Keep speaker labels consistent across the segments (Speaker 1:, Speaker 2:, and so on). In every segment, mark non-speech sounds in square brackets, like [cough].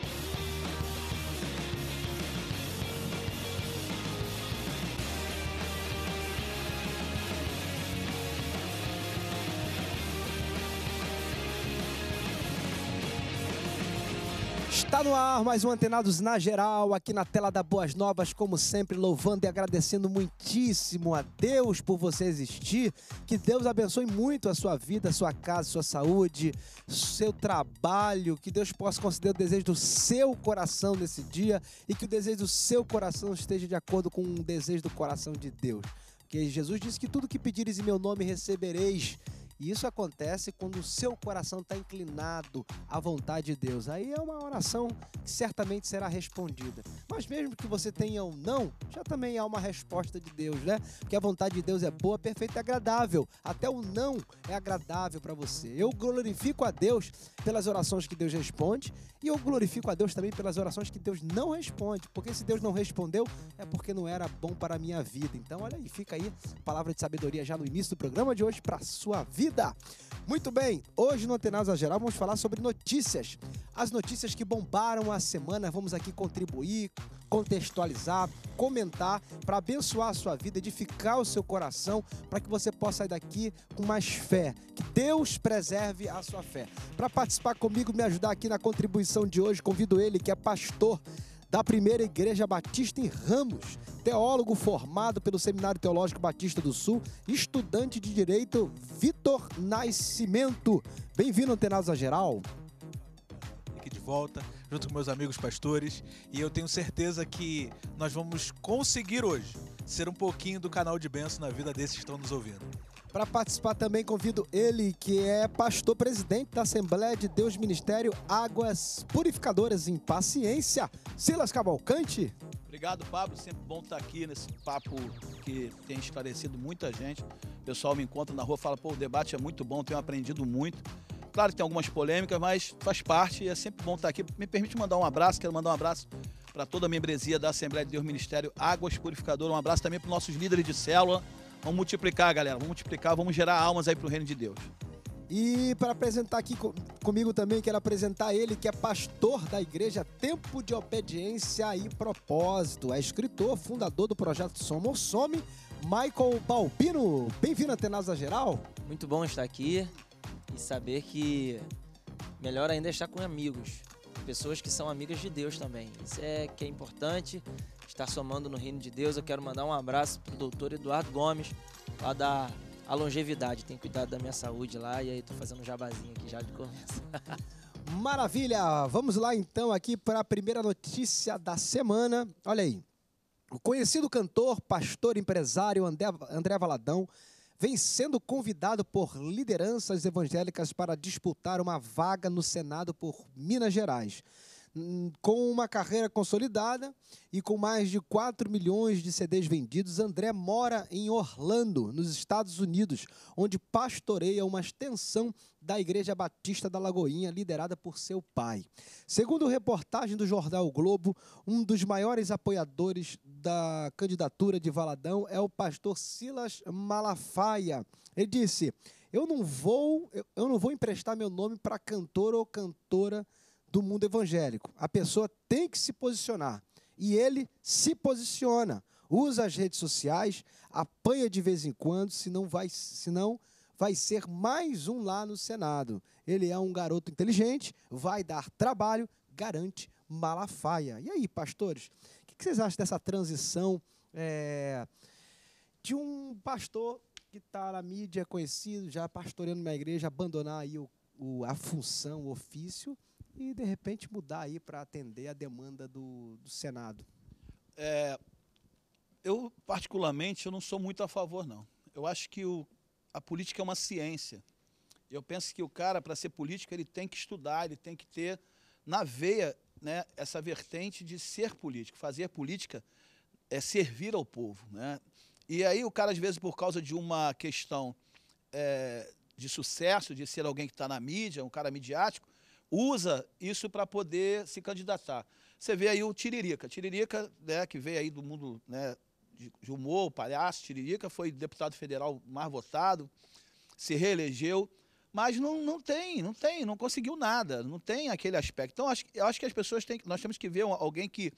Speaker 1: you Está no ar mais um Antenados na Geral, aqui na tela da Boas Novas, como sempre, louvando e agradecendo muitíssimo a Deus por você existir. Que Deus abençoe muito a sua vida, a sua casa, a sua saúde, seu trabalho. Que Deus possa conceder o desejo do seu coração nesse dia e que o desejo do seu coração esteja de acordo com o desejo do coração de Deus. Porque Jesus disse que tudo que pedires em meu nome recebereis e isso acontece quando o seu coração está inclinado à vontade de Deus. Aí é uma oração que certamente será respondida. Mas mesmo que você tenha um não, já também há uma resposta de Deus, né? Porque a vontade de Deus é boa, perfeita e agradável. Até o não é agradável para você. Eu glorifico a Deus pelas orações que Deus responde e eu glorifico a Deus também pelas orações que Deus não responde. Porque se Deus não respondeu, é porque não era bom para a minha vida. Então, olha aí, fica aí a palavra de sabedoria já no início do programa de hoje para sua vida vida. Muito bem, hoje no Antenasa Geral vamos falar sobre notícias. As notícias que bombaram a semana, vamos aqui contribuir, contextualizar, comentar para abençoar a sua vida, edificar o seu coração, para que você possa sair daqui com mais fé. Que Deus preserve a sua fé. Para participar comigo, me ajudar aqui na contribuição de hoje, convido ele que é pastor da Primeira Igreja Batista em Ramos, teólogo formado pelo Seminário Teológico Batista do Sul, estudante de direito Vitor Nascimento. Bem-vindo, Antenados a Geral.
Speaker 2: Aqui de volta, junto com meus amigos pastores, e eu tenho certeza que nós vamos conseguir hoje ser um pouquinho do canal de bênção na vida desses que estão nos ouvindo.
Speaker 1: Para participar também convido ele, que é pastor presidente da Assembleia de Deus Ministério Águas Purificadoras em Paciência, Silas Cavalcante.
Speaker 3: Obrigado, Pablo. Sempre bom estar aqui nesse papo que tem esclarecido muita gente. O pessoal me encontra na rua fala: pô, o debate é muito bom, tenho aprendido muito. Claro que tem algumas polêmicas, mas faz parte e é sempre bom estar aqui. Me permite mandar um abraço, quero mandar um abraço para toda a membresia da Assembleia de Deus Ministério Águas Purificadoras. Um abraço também para os nossos líderes de célula Vamos multiplicar, galera. Vamos multiplicar, vamos gerar almas aí
Speaker 1: pro reino de Deus. E para apresentar aqui comigo também, quero apresentar ele, que é pastor da igreja Tempo de Obediência e Propósito. É escritor, fundador do projeto Somos Some, Michael Balbino. Bem-vindo à Tenasa Geral.
Speaker 4: Muito bom estar aqui e saber que melhor ainda é estar com amigos, pessoas que são amigas de Deus também. Isso é que é importante, está somando no reino de Deus. Eu quero mandar um abraço para o doutor Eduardo Gomes, lá da a longevidade, tem cuidado da minha saúde lá e aí estou fazendo um jabazinho aqui já de começo.
Speaker 1: [laughs] Maravilha! Vamos lá então aqui para a primeira notícia da semana. Olha aí. O conhecido cantor, pastor, empresário André, André Valadão vem sendo convidado por lideranças evangélicas para disputar uma vaga no Senado por Minas Gerais. Com uma carreira consolidada e com mais de 4 milhões de CDs vendidos, André mora em Orlando, nos Estados Unidos, onde pastoreia uma extensão da Igreja Batista da Lagoinha, liderada por seu pai. Segundo reportagem do jornal o Globo, um dos maiores apoiadores da candidatura de Valadão é o pastor Silas Malafaia. Ele disse: "Eu não vou, eu não vou emprestar meu nome para cantor ou cantora do mundo evangélico. A pessoa tem que se posicionar. E ele se posiciona, usa as redes sociais, apanha de vez em quando, senão vai, senão vai ser mais um lá no Senado. Ele é um garoto inteligente, vai dar trabalho, garante Malafaia. E aí, pastores, o que vocês acham dessa transição é, de um pastor que está na mídia, conhecido, já pastoreando uma igreja, abandonar aí o, o, a função, o ofício, e, de repente, mudar aí para atender a demanda do, do Senado?
Speaker 3: É, eu, particularmente, eu não sou muito a favor, não. Eu acho que o, a política é uma ciência. Eu penso que o cara, para ser político, ele tem que estudar, ele tem que ter na veia né, essa vertente de ser político. Fazer política é servir ao povo. Né? E aí o cara, às vezes, por causa de uma questão é, de sucesso, de ser alguém que está na mídia, um cara midiático, usa isso para poder se candidatar. Você vê aí o Tiririca. Tiririca, né, que veio aí do mundo né, de humor, palhaço, Tiririca, foi deputado federal mais votado, se reelegeu, mas não, não tem, não tem, não conseguiu nada, não tem aquele aspecto. Então, acho, eu acho que as pessoas têm, nós temos que ver alguém que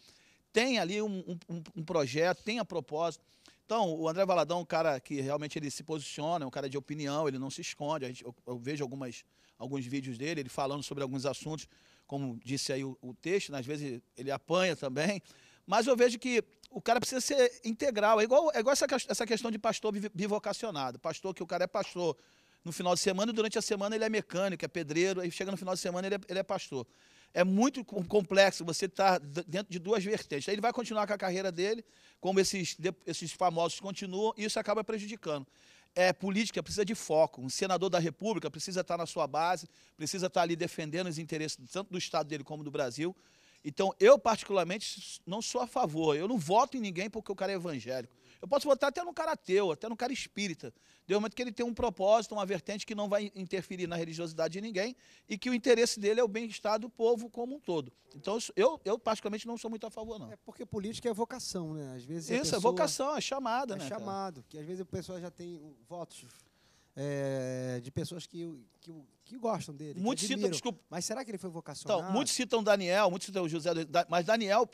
Speaker 3: tem ali um, um, um projeto, tenha propósito. Então, o André Valadão é um cara que realmente ele se posiciona, é um cara de opinião, ele não se esconde. Gente, eu, eu vejo algumas alguns vídeos dele, ele falando sobre alguns assuntos, como disse aí o, o texto, né? às vezes ele apanha também. Mas eu vejo que o cara precisa ser integral. É igual, é igual essa, essa questão de pastor bivocacionado. Pastor que o cara é pastor no final de semana e durante a semana ele é mecânico, é pedreiro, aí chega no final de semana ele é, ele é pastor. É muito complexo você estar tá dentro de duas vertentes. Aí ele vai continuar com a carreira dele, como esses, esses famosos continuam, e isso acaba prejudicando é, política precisa de foco. Um senador da República precisa estar na sua base, precisa estar ali defendendo os interesses tanto do Estado dele como do Brasil. Então, eu, particularmente, não sou a favor. Eu não voto em ninguém porque o cara é evangélico. Eu posso votar até num cara ateu, até num cara espírita. Deu um momento que ele tem um propósito, uma vertente que não vai interferir na religiosidade de ninguém e que o interesse dele é o bem-estar do povo como um todo. Então, eu, eu particularmente não sou muito a favor, não. É
Speaker 1: porque política é vocação, né? Às vezes Isso, é pessoa... é vocação, é chamada, é né? É chamado, cara? que às vezes a pessoa já tem votos é, de pessoas que, que, que gostam dele. Muitos citam, desculpa. Mas será que ele foi vocacionado? Então, muitos citam
Speaker 3: Daniel, muitos citam José, mas Daniel,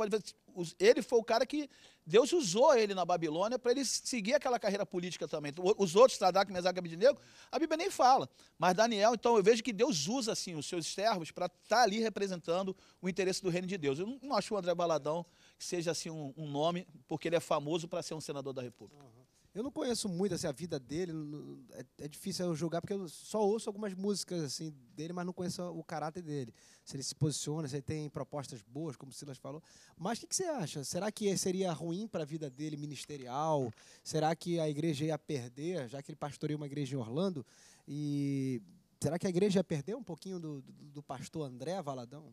Speaker 3: ele foi o cara que Deus usou ele na Babilônia para ele seguir aquela carreira política também. Os outros, Tadak, Mesaque e Abednego, a Bíblia nem fala. Mas Daniel, então eu vejo que Deus usa assim os seus servos para estar tá ali representando o interesse do reino de Deus. Eu não acho o André Baladão que seja assim um, um nome, porque ele é famoso para ser um senador da República. Uhum.
Speaker 1: Eu não conheço muito assim, a vida dele, é, é difícil eu julgar, porque eu só ouço algumas músicas assim dele, mas não conheço o caráter dele. Se ele se posiciona, se ele tem propostas boas, como o Silas falou. Mas o que, que, você acha? Será que seria ruim para a vida dele ministerial? Será que a igreja ia perder, já que ele pastoreia uma igreja em Orlando? E será que a igreja ia perder um pouquinho do, do, do pastor André Valadão?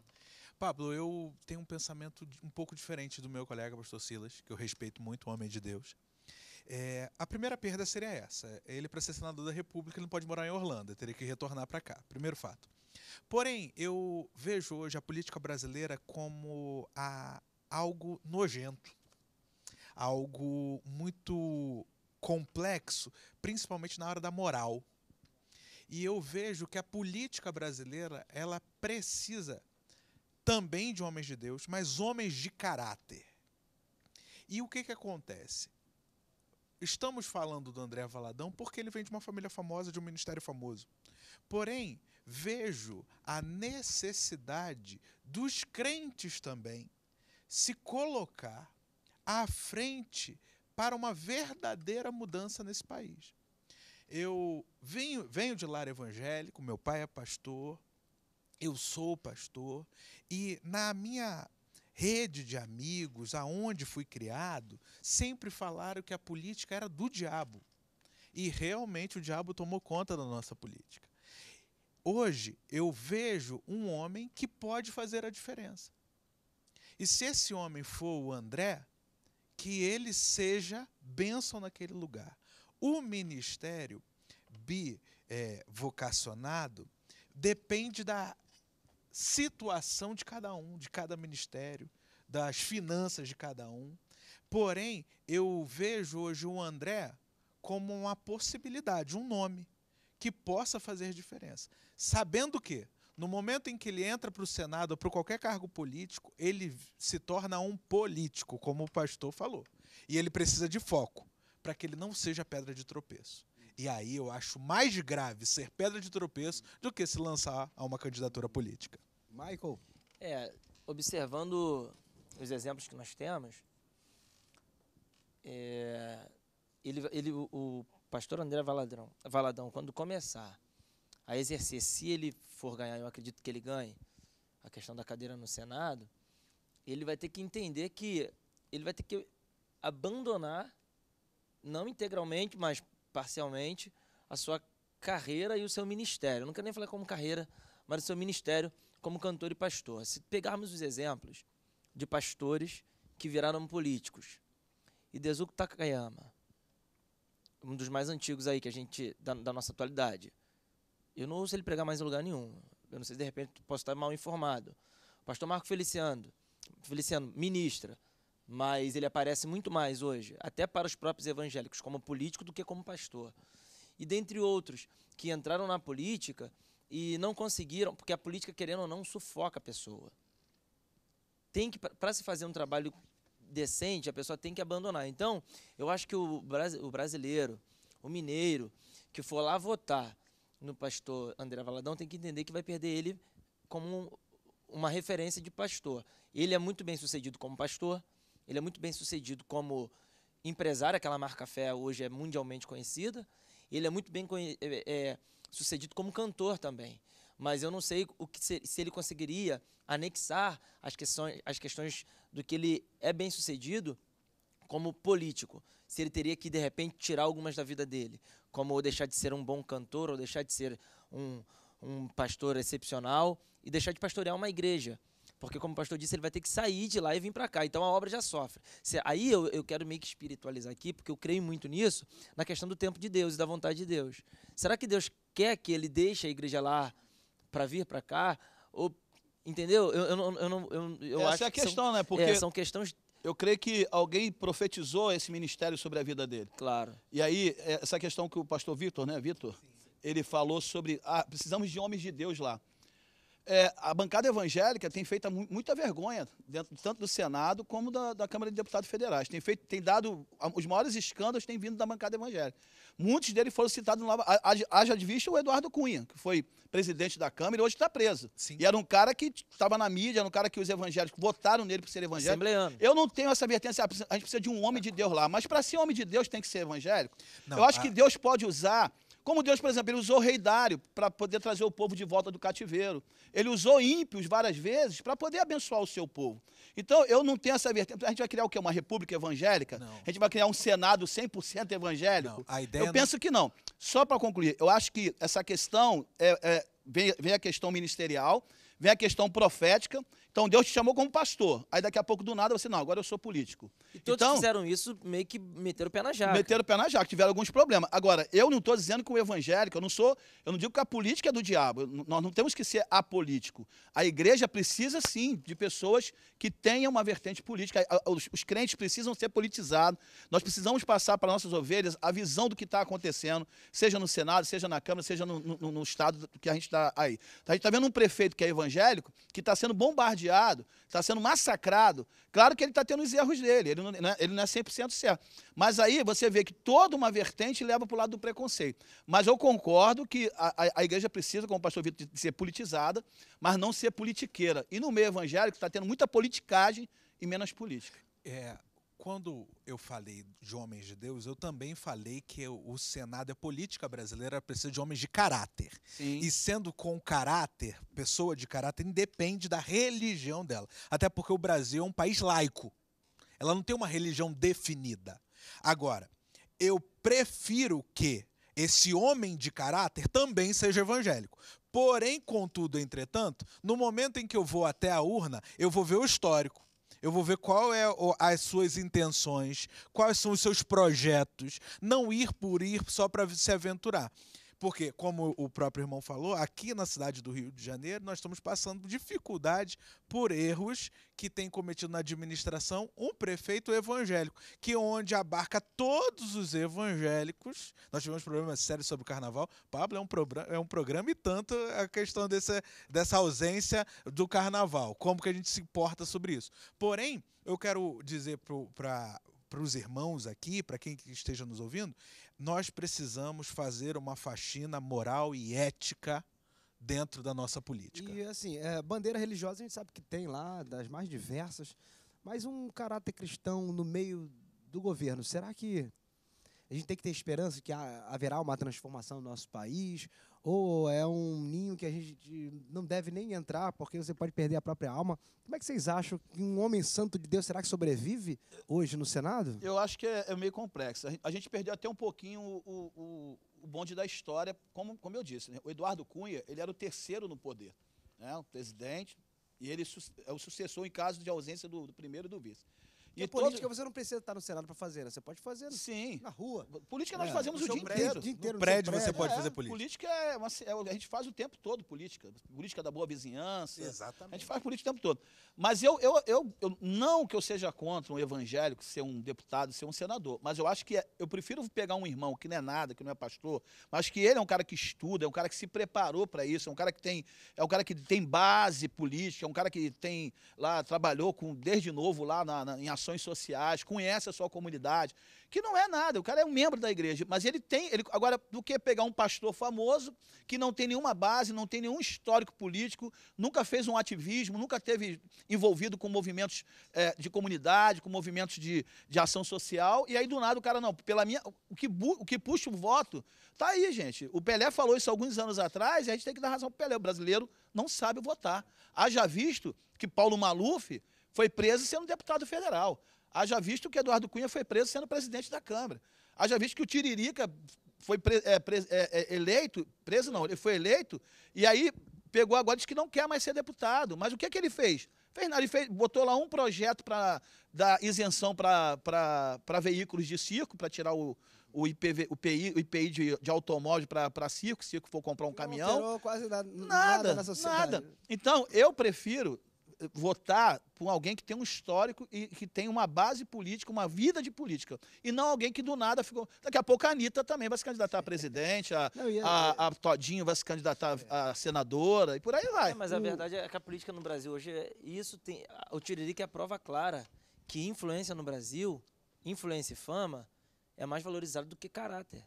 Speaker 2: Pablo, eu tenho um pensamento um pouco diferente do meu colega pastor Silas, que eu respeito muito, homem de Deus. É, a primeira perda seria essa. Ele, para ser senador da República, ele não pode morar em Orlando, teria que retornar para cá. Primeiro fato. Porém, eu vejo hoje a política brasileira como a, algo nojento, algo muito complexo, principalmente na hora da moral. E eu vejo que a política brasileira ela precisa também de homens de Deus, mas homens de caráter. E o que, que acontece? estamos falando do André Valadão porque ele vem de uma família famosa, de um ministério famoso. Porém, vejo a necessidade dos crentes também se colocar à frente para uma verdadeira mudança nesse país. Eu venho, venho de lar evangélico, meu pai é pastor, eu sou pastor, e na minha rede de amigos, aonde fui criado, sempre falaram que a política era do diabo. E realmente o diabo tomou conta da nossa política. Hoje eu vejo um homem que pode fazer a diferença. E se esse homem for o André, que ele seja bênção naquele lugar. O ministério bi é, vocacionado depende da situação de cada um, de cada ministério, das finanças de cada um. Porém, eu vejo hoje o André como uma possibilidade, um nome que possa fazer diferença. Sabendo que, no momento em que ele entra para o Senado ou para qualquer cargo político, ele se torna um político, como o pastor falou. E ele precisa de foco, para que ele não seja pedra de tropeço. E aí eu acho mais grave ser pedra de tropeço do que se lançar a uma candidatura política.
Speaker 4: Michael? É, observando os exemplos que nós temos, é, ele, ele, o, o pastor André Valadão, Valadão, quando começar a exercer, se ele for ganhar, eu acredito que ele ganhe, a questão da cadeira no Senado, ele vai ter que entender que ele vai ter que abandonar, não integralmente, mas parcialmente a sua carreira e o seu ministério. Eu não quero nem falar como carreira, mas o seu ministério como cantor e pastor. Se pegarmos os exemplos de pastores que viraram políticos, Idezuko Takayama, um dos mais antigos aí que a gente da, da, nossa atualidade. Eu não ouço ele pregar mais em lugar nenhum. Eu não sei, de repente posso estar mal informado. Pastor Marco Feliciano, Feliciano, ministra mas ele aparece muito mais hoje, até para os próprios evangélicos, como político do que como pastor. E dentre outros que entraram na política e não conseguiram, porque a política, querendo ou não, sufoca a pessoa. Tem que para se fazer um trabalho decente, a pessoa tem que abandonar. Então, eu acho que o, o brasileiro, o mineiro, que for lá votar no pastor André Valadão, tem que entender que vai perder ele como uma referência de pastor. Ele é muito bem sucedido como pastor, ele é muito bem sucedido como empresário, aquela marca fé hoje é mundialmente conhecida. Ele é muito bem é, é, é, sucedido como cantor também. Mas eu não sei o que se, se ele conseguiria anexar as questões, as questões do que ele é bem sucedido como político, se ele teria que de repente tirar algumas da vida dele, como deixar de ser um bom cantor ou deixar de ser um, um pastor excepcional e deixar de pastorear uma igreja. Porque, como o pastor disse, ele vai ter que sair de lá e vir para cá. Então a obra já sofre. Aí eu, eu quero meio que espiritualizar aqui, porque eu creio muito nisso, na questão do tempo de Deus e da vontade de Deus. Será que Deus quer que ele deixe a igreja lá para vir para cá? Ou, entendeu? Eu, eu, eu, eu, eu Essa é acho né? é a questão, são, né? Porque é, são questões eu creio que alguém profetizou esse
Speaker 3: ministério sobre a vida dele. Claro. E aí, é, essa questão que o pastor Vitor, né, Vitor? Ele falou sobre, ah, precisamos de homens de Deus lá é, a bancada evangélica tem feito muita vergonha, dentro, tanto do Senado como da, da Câmara de Deputados Federais. Tem, feito, tem dado. Os maiores escândalos têm vindo da bancada evangélica. Muitos deles foram citados no Lava. Haja de vista o Eduardo Cunha, que foi presidente da Câmara e hoje está preso. Sim. E era um cara que estava na mídia, era um cara que os evangélicos votaram nele para ser evangélico. Eu não tenho essa vertência, a gente precisa de um homem de Deus lá. Mas para ser homem de Deus tem que ser evangélico. Não, Eu acho a... que Deus pode usar como Deus, por exemplo, ele usou o rei Dário para poder trazer o povo de volta do cativeiro. Ele usou ímpios várias vezes para poder abençoar o seu povo. Então, eu não tenho essa vertente. A gente vai criar o quê? Uma república evangélica? Não. A gente vai criar um Senado 100% evangélico? Não, a ideia eu não... penso que não. Só para concluir, eu acho que essa questão é, é, vem, vem a questão ministerial, vem a questão profética, então Deus te chamou como pastor. Aí daqui a pouco, do nada, você, não, agora eu sou político. E todos então,
Speaker 4: fizeram isso, meio que meteram o pé na jaca. Meteram
Speaker 3: o pé na jaca, tiveram alguns problemas. Agora, eu não estou dizendo que o evangélico, eu não sou, eu não digo que a política é do diabo. Nós não temos que ser apolítico. A igreja precisa sim de pessoas que tenham uma vertente política. Os, os crentes precisam ser politizados. Nós precisamos passar para nossas ovelhas a visão do que está acontecendo, seja no Senado, seja na Câmara, seja no, no, no estado que a gente está aí. Então, a gente está vendo um prefeito que é evangélico que está sendo bombardeado bombardeado, está sendo massacrado. Claro que ele está tendo os erros dele, ele não, né, ele não é 100% certo. Mas aí você vê que toda uma vertente leva para o lado do preconceito. Mas eu concordo que a, a igreja precisa, como o pastor Vitor, de ser politizada, mas não ser politiqueira. E no meio evangélico está tendo muita politicagem e menos política.
Speaker 2: É, quando eu falei de homens de Deus, eu também falei que o Senado, a é política brasileira, precisa de homens de caráter. Sim. E sendo com caráter, pessoa de caráter, independe da religião dela. Até porque o Brasil é um país laico. Ela não tem uma religião definida. Agora, eu prefiro que esse homem de caráter também seja evangélico. Porém, contudo, entretanto, no momento em que eu vou até a urna, eu vou ver o histórico eu vou ver qual é as suas intenções, quais são os seus projetos. Não ir por ir só para se aventurar. Porque, como o próprio irmão falou, aqui na cidade do Rio de Janeiro, nós estamos passando dificuldade por erros que tem cometido na administração um prefeito evangélico, que onde abarca todos os evangélicos. Nós tivemos problemas sérios sobre o carnaval. Pablo é um, é um programa e tanto a questão dessa, dessa ausência do carnaval. Como que a gente se importa sobre isso? Porém, eu quero dizer para para os irmãos aqui, para quem esteja nos ouvindo, nós precisamos fazer uma faxina moral e ética dentro da nossa política.
Speaker 1: E assim, é, bandeira religiosa a gente sabe que tem lá, das mais diversas, mas um caráter cristão no meio do governo, será que a gente tem que ter esperança que haverá uma transformação no nosso país? ou é um ninho que a gente não deve nem entrar porque você pode perder a própria alma. Como é que vocês acham que um homem santo de Deus será que sobrevive hoje no Senado?
Speaker 3: Eu acho que é, é meio complexo. A gente perdeu até um pouquinho o, o, o bonde da história, como, como eu disse. Né? O Eduardo Cunha ele era o terceiro no poder, né? o presidente, e ele é o sucessor em caso de ausência do, do primeiro e do vice. E, política todo... você
Speaker 1: não precisa estar no Senado para fazer, né? Você pode fazer Sim. na rua. Política nós é, fazemos o dia prédio, inteiro. Dia inteiro no prédio, prédio, você pode é, fazer política.
Speaker 3: Política é, uma, é, a gente faz o tempo todo política. Política da boa vizinhança. Exatamente. A gente faz política o tempo todo. Mas eu, eu, eu, eu não que eu seja contra um evangélico ser um deputado, ser um senador, mas eu acho que é, eu prefiro pegar um irmão que não é nada, que não é pastor, mas que ele é um cara que estuda, é um cara que se preparou para isso, é um cara que tem é um cara que tem base política, é um cara que tem lá trabalhou com desde novo lá na, na em ações ações sociais, conhece a sua comunidade, que não é nada, o cara é um membro da igreja, mas ele tem, ele, agora, do que pegar um pastor famoso que não tem nenhuma base, não tem nenhum histórico político, nunca fez um ativismo, nunca teve envolvido com movimentos é, de comunidade, com movimentos de, de ação social, e aí do nada o cara, não, pela minha, o que, bu, o que puxa o voto, tá aí, gente. O Pelé falou isso alguns anos atrás e a gente tem que dar razão pro Pelé, o brasileiro não sabe votar. Haja visto que Paulo Maluf foi preso sendo deputado federal. Haja visto que Eduardo Cunha foi preso sendo presidente da Câmara. Haja visto que o Tiririca foi pre, é, pre, é, é, eleito, preso não, ele foi eleito, e aí pegou agora, diz que não quer mais ser deputado. Mas o que é que ele fez? Fez nada, ele fez, botou lá um projeto para dar isenção para veículos de circo, para tirar o, o, IPV, o, PI, o IPI de, de automóvel para circo, se circo for comprar um caminhão. Não
Speaker 1: quase nada, nada, nada na sociedade. Nada.
Speaker 3: Então, eu prefiro votar por alguém que tem um histórico e que tem uma base política, uma vida de política. E não alguém que do nada ficou. Daqui a pouco a Anitta também vai se candidatar a presidente, a, é- a, é- a, Todinho vai se candidatar a, senadora e por aí vai. É, mas a o... verdade
Speaker 4: é que a política no Brasil hoje, é, isso tem. O Tiririca é a prova clara que influência no Brasil, influência e fama, é mais valorizado do que caráter.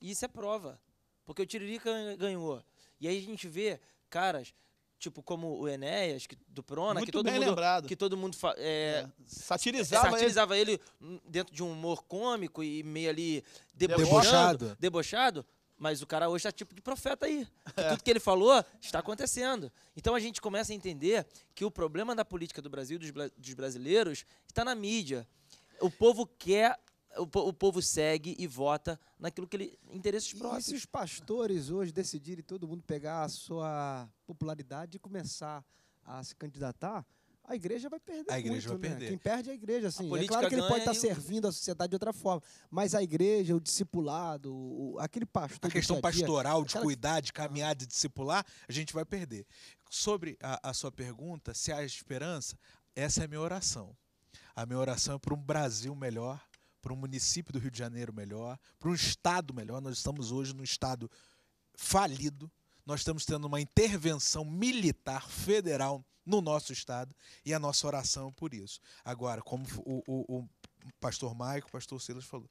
Speaker 4: E isso é prova. Porque o Tiririca ganhou. E aí a gente vê caras tipo como o Enéas que, do Prona, Muito que todo bem mundo lembrado. que todo mundo é, é. satirizava, satirizava ele. ele. dentro de um humor cômico e meio ali debochado, debochado. Mas o cara hoje está é tipo de profeta aí. [laughs] É. Tudo que ele falou está acontecendo. Então a gente começa a entender que o problema da política do Brasil, dos, dos brasileiros, está na mídia. O povo quer o, o povo segue e vota naquilo que ele interesses próprios. E se os
Speaker 1: pastores hoje decidirem todo mundo pegar a sua popularidade e começar a se candidatar, a igreja vai perder. A igreja muito, vai né? perder. Quem perde é a igreja, assim. é claro que ele pode tá estar servindo a sociedade de outra forma, mas a igreja, o discipulado, o, aquele pastor. A questão pastoral, de aquela...
Speaker 2: cuidar, de caminhar, de discipular, a gente vai perder. Sobre a, a sua pergunta, se há esperança, essa é a minha oração. A minha oração é para um Brasil melhor, para um município do Rio de Janeiro melhor, para um estado melhor. Nós estamos hoje num estado falido. Nós estamos tendo uma intervenção militar federal no nosso estado e a nossa oração é por isso. Agora, como o, o, o pastor Maico, o pastor Silas falou,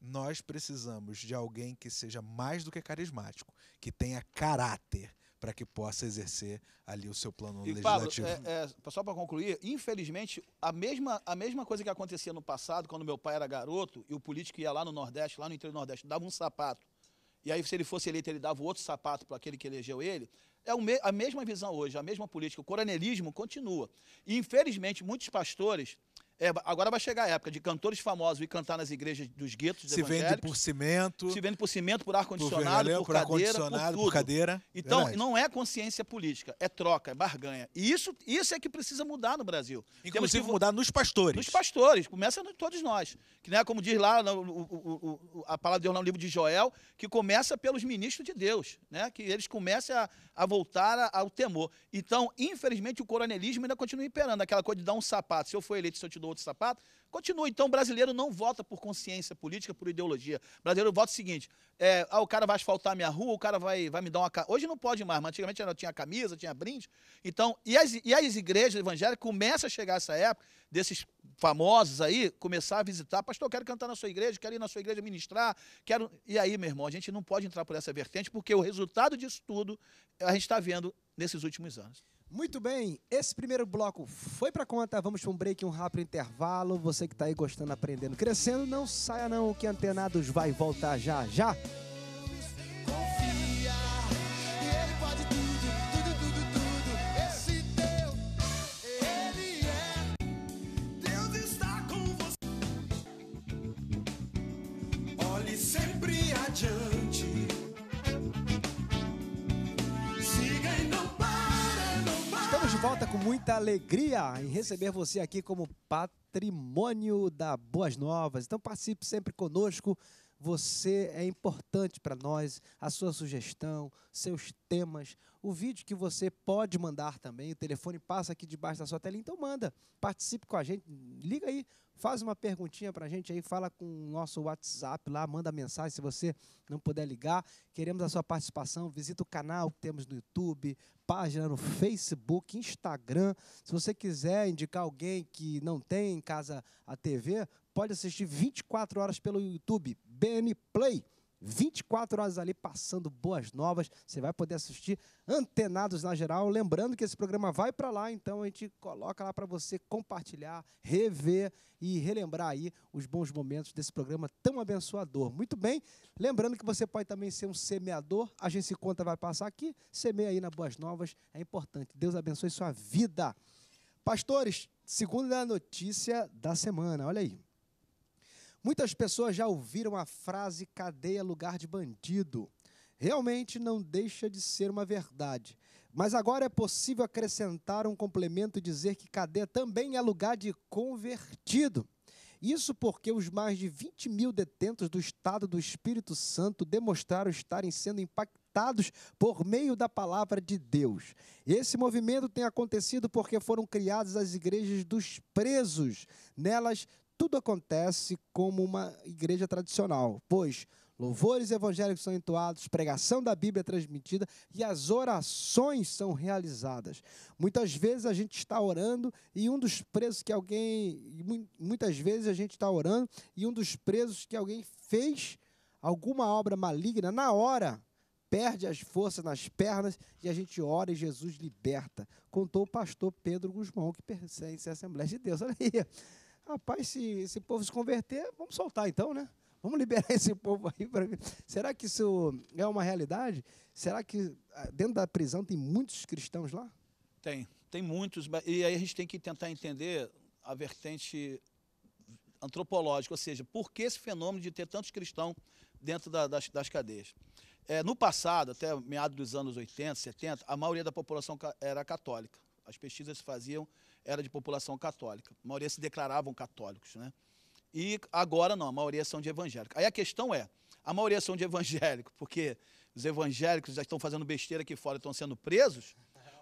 Speaker 2: nós precisamos de alguém que seja mais do que carismático, que tenha caráter, para que possa exercer ali o seu plano e, legislativo. Pablo,
Speaker 3: é, é, só para concluir, infelizmente, a mesma, a mesma coisa que acontecia no passado, quando meu pai era garoto e o político ia lá no Nordeste, lá no interior do Nordeste, dava um sapato. E aí, se ele fosse eleito, ele dava outro sapato para aquele que elegeu ele. É a mesma visão hoje, a mesma política. O coronelismo continua. E, infelizmente, muitos pastores é, agora vai chegar a época de cantores famosos e cantar nas igrejas dos guetos. Se vende por cimento. Se vende por cimento, por ar-condicionado, por, por, cadeira. Por, por cadeira. Então, Verdade. não é consciência política, é troca, é barganha. E isso, isso é que precisa mudar no Brasil. Inclusive Temos que, mudar nos pastores. Nos pastores, começa em todos nós. Que, né, como diz lá no, o, o, o, a palavra de Deus no livro de Joel, que começa pelos ministros de Deus, né, que eles comecem a, a voltar ao temor. Então, infelizmente, o coronelismo ainda continua imperando. Aquela coisa de dar um sapato, se eu for eleito, se eu te outro sapato. Continua, então, o brasileiro não vota por consciência política, por ideologia. Brasileiro vota o seguinte: é, ah, o cara vai asfaltar minha rua, o cara vai, vai me dar uma. Hoje não pode mais, mas antigamente tinha camisa, tinha brinde. Então, e as, e as igrejas evangélicas começam a chegar essa época desses famosos aí, começar a visitar, pastor, quero cantar na sua igreja, quero ir na sua igreja ministrar, quero. E aí, meu irmão, a gente não pode entrar por essa vertente, porque o resultado
Speaker 1: disso tudo a gente está vendo nesses últimos anos. Muito bem, esse primeiro bloco foi para conta. Vamos para um break, um rápido intervalo. Você que está aí gostando, aprendendo, crescendo, não saia não, que Antenados vai voltar já já. volta com muita alegria em receber você aqui como patrimônio da Boas Novas. Então participe sempre conosco você é importante para nós, a sua sugestão, seus temas, o vídeo que você pode mandar também, o telefone passa aqui debaixo da sua tela, então manda, participe com a gente, liga aí, faz uma perguntinha para a gente aí, fala com o nosso WhatsApp lá, manda mensagem se você não puder ligar. Queremos a sua participação, visita o canal que temos no YouTube, página no Facebook, Instagram. Se você quiser indicar alguém que não tem em casa a TV, pode assistir 24 horas pelo YouTube. BN Play. 24 horas ali passando boas novas. Você vai poder assistir antenados na geral. Lembrando que esse programa vai para lá, então a gente coloca lá para você compartilhar, rever e relembrar aí os bons momentos desse programa tão abençoador. Muito bem. Lembrando que você pode também ser um semeador. A gente se conta vai passar aqui. Semeia aí na Boas Novas. É importante. Deus abençoe sua vida. Pastores, segunda notícia da semana. Olha aí. Muitas pessoas já ouviram a frase cadeia é lugar de bandido. Realmente não deixa de ser uma verdade. Mas agora é possível acrescentar um complemento e dizer que cadeia também é lugar de convertido. Isso porque os mais de 20 mil detentos do estado do Espírito Santo demonstraram estarem sendo impactados por meio da palavra de Deus. Esse movimento tem acontecido porque foram criadas as igrejas dos presos. Nelas, tudo acontece como uma igreja tradicional, pois louvores evangélicos são entoados, pregação da Bíblia é transmitida e as orações são realizadas. Muitas vezes a gente está orando e um dos presos que alguém. Muitas vezes a gente está orando e um dos presos que alguém fez alguma obra maligna na hora. Perde as forças nas pernas e a gente ora e Jesus liberta. Contou o pastor Pedro Guzmão, que pertence à Assembleia de Deus. [laughs] Olha aí. Rapaz, se esse povo se converter, vamos soltar então, né? Vamos liberar [laughs] esse povo aí para Será que isso é uma realidade? Será que ah, dentro da prisão tem muitos cristãos lá?
Speaker 3: Tem, tem muitos. E aí a gente tem que tentar entender a vertente antropológica, ou seja, por que esse fenômeno de ter tantos cristãos dentro da, das, das, cadeias? É, no passado, até meados dos anos 80, 70, a maioria da população era católica. As pesquisas se faziam era de população católica. A maioria se declaravam católicos, né? E agora não, a maioria são de evangélicos. Aí a questão é, a maioria são de evangélicos, porque os evangélicos já estão fazendo besteira aqui fora, estão sendo presos,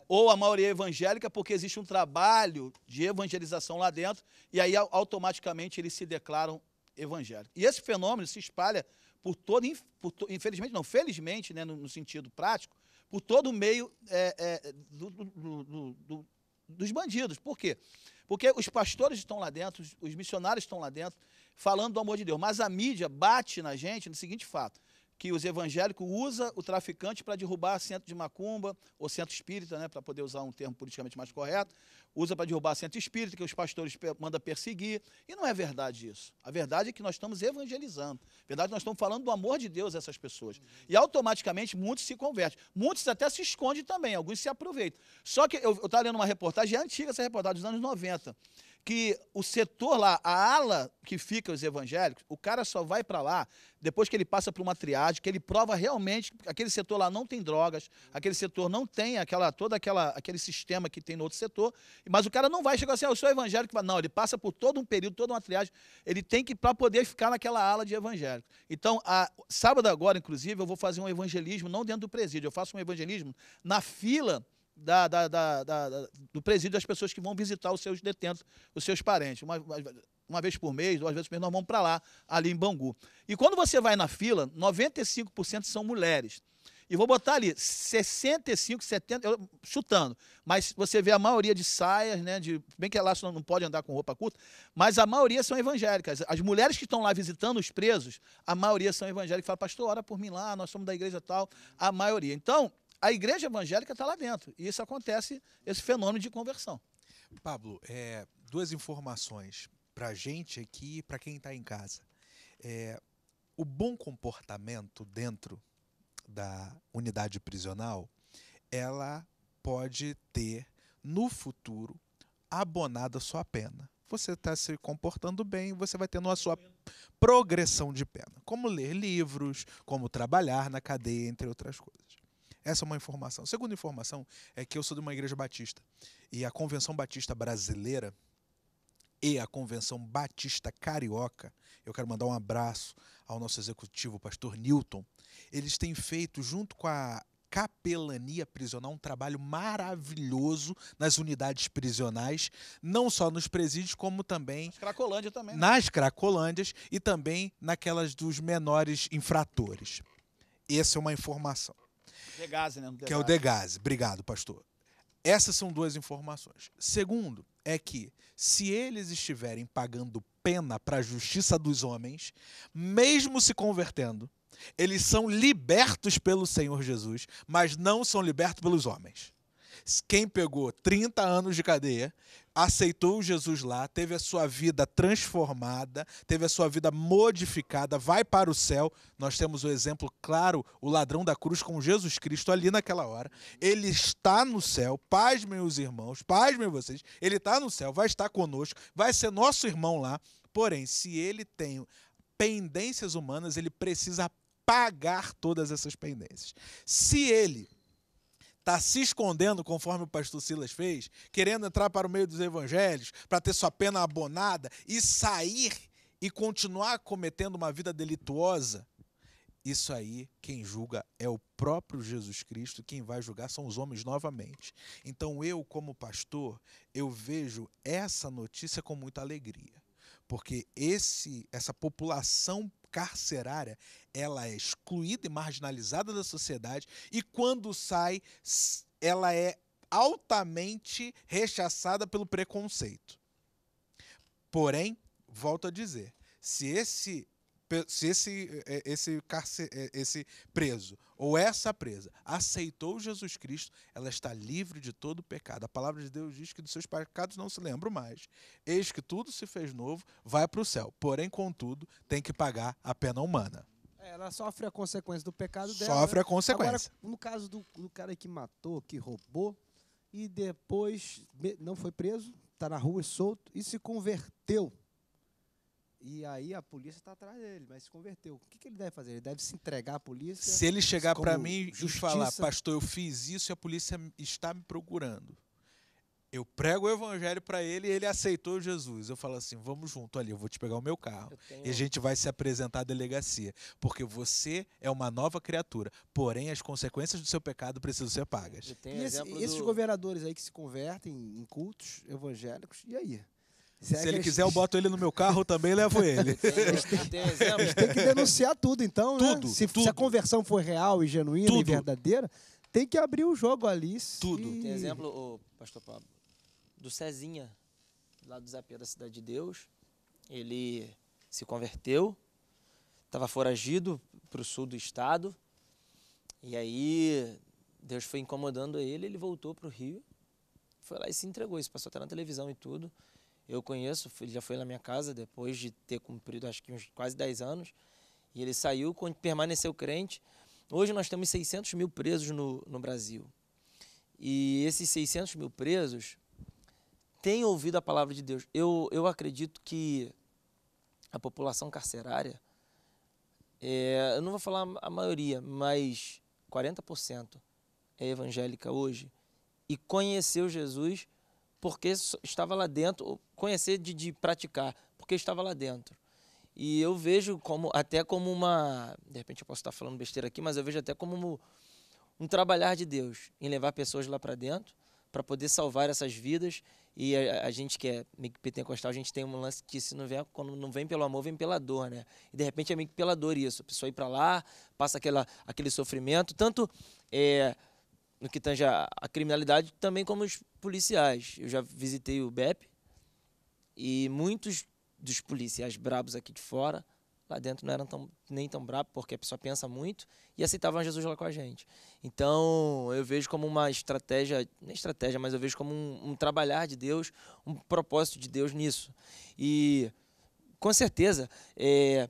Speaker 3: ou a maioria é evangélica porque existe um trabalho de evangelização lá dentro, e aí automaticamente eles se declaram evangélicos. E esse fenômeno se espalha por todo, por, infelizmente, não, felizmente, né, no, no sentido prático, por todo o meio é, é, do, do, do, dos bandidos. Por quê? Porque os pastores estão lá dentro, os missionários estão lá dentro, falando do amor de Deus. Mas a mídia bate na gente no seguinte fato: que os evangélicos usam o traficante para derrubar centro de macumba ou centro espírita, né, para poder usar um termo politicamente mais correto, usa para derrubar centro espírita, que os pastores mandam perseguir. E não é verdade isso. A verdade é que nós estamos evangelizando. A verdade é que nós estamos falando do amor de Deus a essas pessoas. E automaticamente muitos se convertem. Muitos até se escondem também, alguns se aproveitam. Só que eu estava lendo uma reportagem, é antiga essa reportagem, dos anos 90, que o setor lá, a ala que fica os evangélicos, o cara só vai para lá depois que ele passa por uma triagem, que ele prova realmente que aquele setor lá não tem drogas, aquele setor não tem aquela todo aquela, aquele sistema que tem no outro setor, mas o cara não vai chegar assim, ah, eu sou evangélico, não, ele passa por todo um período, toda uma triagem, ele tem que para poder ficar naquela ala de evangélicos. Então, a, sábado agora, inclusive, eu vou fazer um evangelismo não dentro do presídio, eu faço um evangelismo na fila da, da, da, do presídio das pessoas que vão visitar os seus detentos, os seus parentes. Uma, uma vez por mês, duas vezes por mês, nós vamos para lá, ali em Bangu. E quando você vai na fila, 95% são mulheres. E vou botar ali 65, 70, eu, chutando. Mas você vê a maioria de saias, né? De, bem que elas não, não pode andar com roupa curta, mas a maioria são evangélicas. As mulheres que estão lá visitando os presos, a maioria são evangélicas. Fala, pastor, ora por mim lá, nós somos da igreja tal. A maioria. Então, a igreja evangélica está lá dentro. E isso acontece, esse fenômeno de conversão. Pablo,
Speaker 2: é, duas informações para a gente aqui e para quem está em casa. É, o bom comportamento dentro da unidade prisional, ela pode ter, no futuro, abonado a sua pena. Você está se comportando bem, você vai tendo a sua progressão de pena. Como ler livros, como trabalhar na cadeia, entre outras coisas. Essa é uma informação. A segunda informação é que eu sou de uma igreja batista. E a Convenção Batista Brasileira e a Convenção Batista Carioca, eu quero mandar um abraço ao nosso executivo, o pastor Newton. Eles têm feito, junto com a capelania prisional, um trabalho maravilhoso nas unidades prisionais, não só nos presídios, como também.
Speaker 3: Nas também. Né? Nas
Speaker 2: Cracolândias e também naquelas dos menores infratores. Essa é uma informação.
Speaker 3: Degase, né? Degase. Que é o degase.
Speaker 2: Obrigado, pastor. Essas são duas informações. Segundo, é que se eles estiverem pagando pena para a justiça dos homens, mesmo se convertendo, eles são libertos pelo Senhor Jesus, mas não são libertos pelos homens. Quem pegou 30 anos de cadeia aceitou Jesus lá, teve a sua vida transformada, teve a sua vida modificada, vai para o céu. Nós temos o exemplo claro, o ladrão da cruz com Jesus Cristo ali naquela hora. Ele está no céu, pasmem os irmãos, pasmem vocês. Ele está no céu, vai estar conosco, vai ser nosso irmão lá. Porém, se ele tem pendências humanas, ele precisa pagar todas essas pendências. Se ele está se escondendo, conforme o pastor Silas fez, querendo entrar para o meio dos evangelhos, para ter sua pena abonada e sair e continuar cometendo uma vida delituosa, isso aí quem julga é o próprio Jesus Cristo, quem vai julgar são os homens novamente. Então eu, como pastor, eu vejo essa notícia com muita alegria, porque esse essa população carcerária, ela é excluída e marginalizada da sociedade e quando sai, ela é altamente rechaçada pelo preconceito. Porém, volto a dizer, se esse se esse, é, é, esse, é, esse preso ou essa presa aceitou Jesus Cristo, ela está livre de todo pecado. A palavra de Deus diz que dos seus pecados não se lembram mais. Eis que tudo se fez novo, vai para o céu. Porém, contudo, tem que pagar a pena humana.
Speaker 1: Ela sofre a consequência do pecado dela. Sofre a né? consequência. Agora, no caso do, do cara que matou, que roubou, e depois não foi preso, está na rua solto, e se converteu e aí a polícia está atrás dele, mas se converteu. O que, que, ele deve fazer? Ele deve se entregar à polícia? Se ele chegar para mim justiça... e falar, pastor,
Speaker 2: eu fiz isso e a polícia está me procurando. Eu prego o evangelho para ele e ele aceitou Jesus. Eu falo assim, vamos junto ali, eu vou te pegar o meu carro. Tenho... E a gente vai se apresentar à delegacia. Porque você é uma nova criatura. Porém, as consequências do seu pecado precisam ser pagas. E esse, esses
Speaker 1: governadores aí que se convertem em cultos evangélicos, e aí? Se, Se é ele quiser, eu
Speaker 2: boto ele no meu carro também levo [laughs] ele. tem,
Speaker 1: [laughs] tem que denunciar tudo, então. Tudo, né? se, tudo. se, a conversão for real e genuína tudo. e verdadeira, tem que abrir o jogo ali. Tudo. E... Tem exemplo,
Speaker 4: o pastor Pablo, do Cezinha, lá do Zapia da Cidade de Deus. Ele se converteu, estava foragido para o sul do estado. E aí Deus foi incomodando ele, ele voltou para o Rio, foi lá e se entregou. Isso passou até na televisão e tudo. Eu conheço, ele já foi na minha casa depois de ter cumprido acho que uns quase 10 anos. E ele saiu, permaneceu crente. Hoje nós temos 600 mil presos no, no Brasil. E esses 600 mil presos têm ouvido a palavra de Deus. Eu, eu acredito que a população carcerária, é, eu não vou falar a maioria, mas 40% é evangélica hoje e conheceu Jesus porque estava lá dentro, conhecer de, de praticar, porque estava lá dentro. E eu vejo como até como uma, de repente eu posso estar falando besteira aqui, mas eu vejo até como um, um trabalhar de Deus em levar pessoas lá para dentro para poder salvar essas vidas. E a, a gente que é meio que pentecostal, a gente tem um lance que se não vem, quando não vem pelo amor, vem pela dor, né? E de repente é meio que pela dor isso. A pessoa ir para lá, passa aquela, aquele sofrimento. Tanto é, no que tange a, a criminalidade, também como os policiais. Eu já visitei o BEP e muitos dos policiais brabos aqui de fora, lá dentro não eram tão, nem tão brabos, porque a pessoa pensa muito, e aceitavam Jesus lá com a gente. Então, eu vejo como uma estratégia, não é estratégia, mas eu vejo como um, um trabalhar de Deus, um propósito de Deus nisso. E, com certeza, é,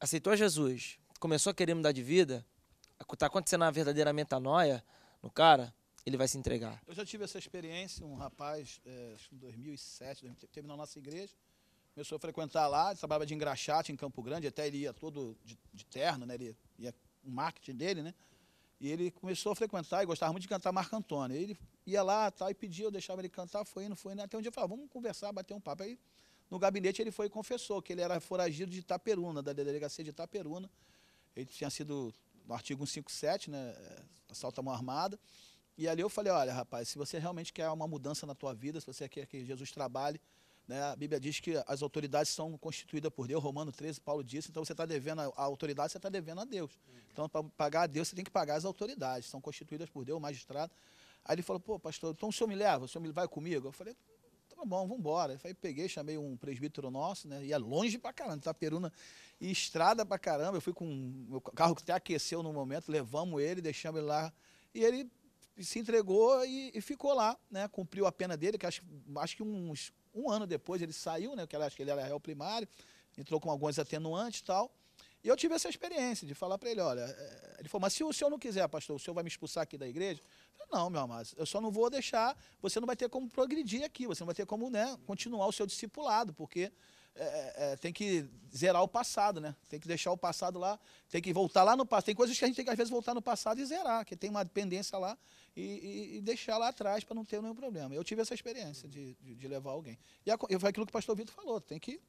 Speaker 4: aceitou Jesus, começou a querer mudar de vida, está acontecendo a verdadeira metanoia, no cara, ele vai se entregar.
Speaker 3: Eu já tive essa experiência, um rapaz, é, acho que em 2007, 2008, terminou a nossa igreja, começou a frequentar lá, trabalhava de engraxate em Campo Grande, até ele ia todo de, de terno, né? Ele ia o marketing dele, né? E ele começou a frequentar e gostava muito de cantar Marco Antônio. Ele ia lá tá, e pedia, eu deixava ele cantar, foi indo, foi indo. Até um dia eu falava, vamos conversar, bater um papo. Aí no gabinete ele foi e confessou que ele era foragido de Itaperuna, da delegacia de Itaperuna. Ele tinha sido do artigo 157, né, é, assalto à mão armada, e ali eu falei, olha, rapaz, se você realmente quer uma mudança na tua vida, se você quer que Jesus trabalhe, né, a Bíblia diz que as autoridades são constituídas por Deus, Romano 13, Paulo disse, então você está devendo a autoridade, você está devendo a Deus. Então, para pagar a Deus, você tem que pagar as autoridades, são constituídas por Deus, o magistrado. Aí ele falou, pô, pastor, então o senhor me leva, o senhor me vai comigo? Eu falei, tá bom, vamos embora. Aí peguei, chamei um presbítero nosso, né? Ia é longe pra caramba, Itaperuna, tá e estrada pra caramba. Eu fui com o carro que até aqueceu no momento, levamos ele, deixamos ele lá. E ele se entregou e, e ficou lá, né? Cumpriu a pena dele, que acho, acho que uns um ano depois ele saiu, né? Porque acho que ele era réu primário, entrou com alguns atenuantes e tal. E eu tive essa experiência de falar para ele, olha, eh, ele falou, mas se o senhor não quiser, pastor, o senhor vai me expulsar aqui da igreja? não, meu amado. Eu só não vou deixar, você não vai ter como progredir aqui, você não vai ter como né, continuar o seu discipulado, porque é, é, é, tem que zerar o passado, né? Tem que deixar o passado lá, tem que voltar lá no passado. Tem coisas que a gente tem que, às vezes, voltar no passado e zerar, que tem uma dependência lá e, e, e deixar lá atrás para não ter nenhum problema. Eu tive essa experiência de, de, de levar alguém. E, a, e foi aquilo que o pastor Vitor falou, tem que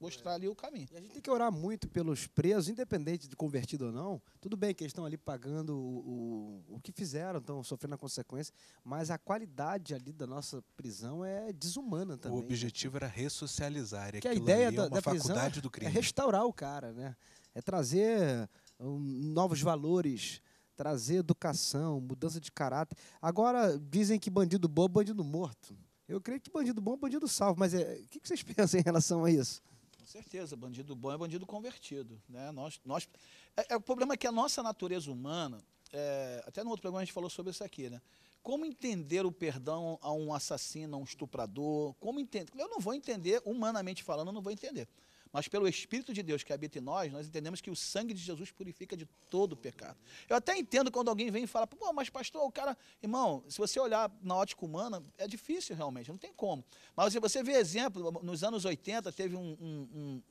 Speaker 3: mostrar é. ali o caminho. E a gente
Speaker 1: tem que orar muito pelos presos, independente de convertido ou não. Tudo bem que eles estão ali pagando o, o, o que fizeram, estão sofrendo a consequência, mas a qualidade ali da nossa prisão é desumana também. O né,
Speaker 2: objetivo era ressocializar. E que a ideia da, é da prisão é
Speaker 1: restaurar o cara, né? É trazer um, novos valores, trazer educação, mudança de caráter. Agora, dizem que bandido bom é bandido morto. Eu creio que bandido bom é bandido salvo, mas é, o é, que vocês [laughs] pensam em relação a isso?
Speaker 3: Com certeza, bandido bom é bandido convertido. Né? Nós, nós, é, é o problema é que a nossa natureza humana, é, até no outro programa a gente falou sobre isso aqui, né? Como entender o perdão a um assassino, a um estuprador? Como entender? Eu não vou entender, humanamente falando, eu não vou entender. Mas pelo Espírito de Deus que habita em nós, nós entendemos que o sangue de Jesus purifica de todo pecado. Eu até entendo quando alguém vem e fala, pô, mas pastor, o cara, irmão, se você olhar na ótica humana, é difícil realmente, não tem como. Mas se você vê exemplo, nos anos 80 teve um, um, um,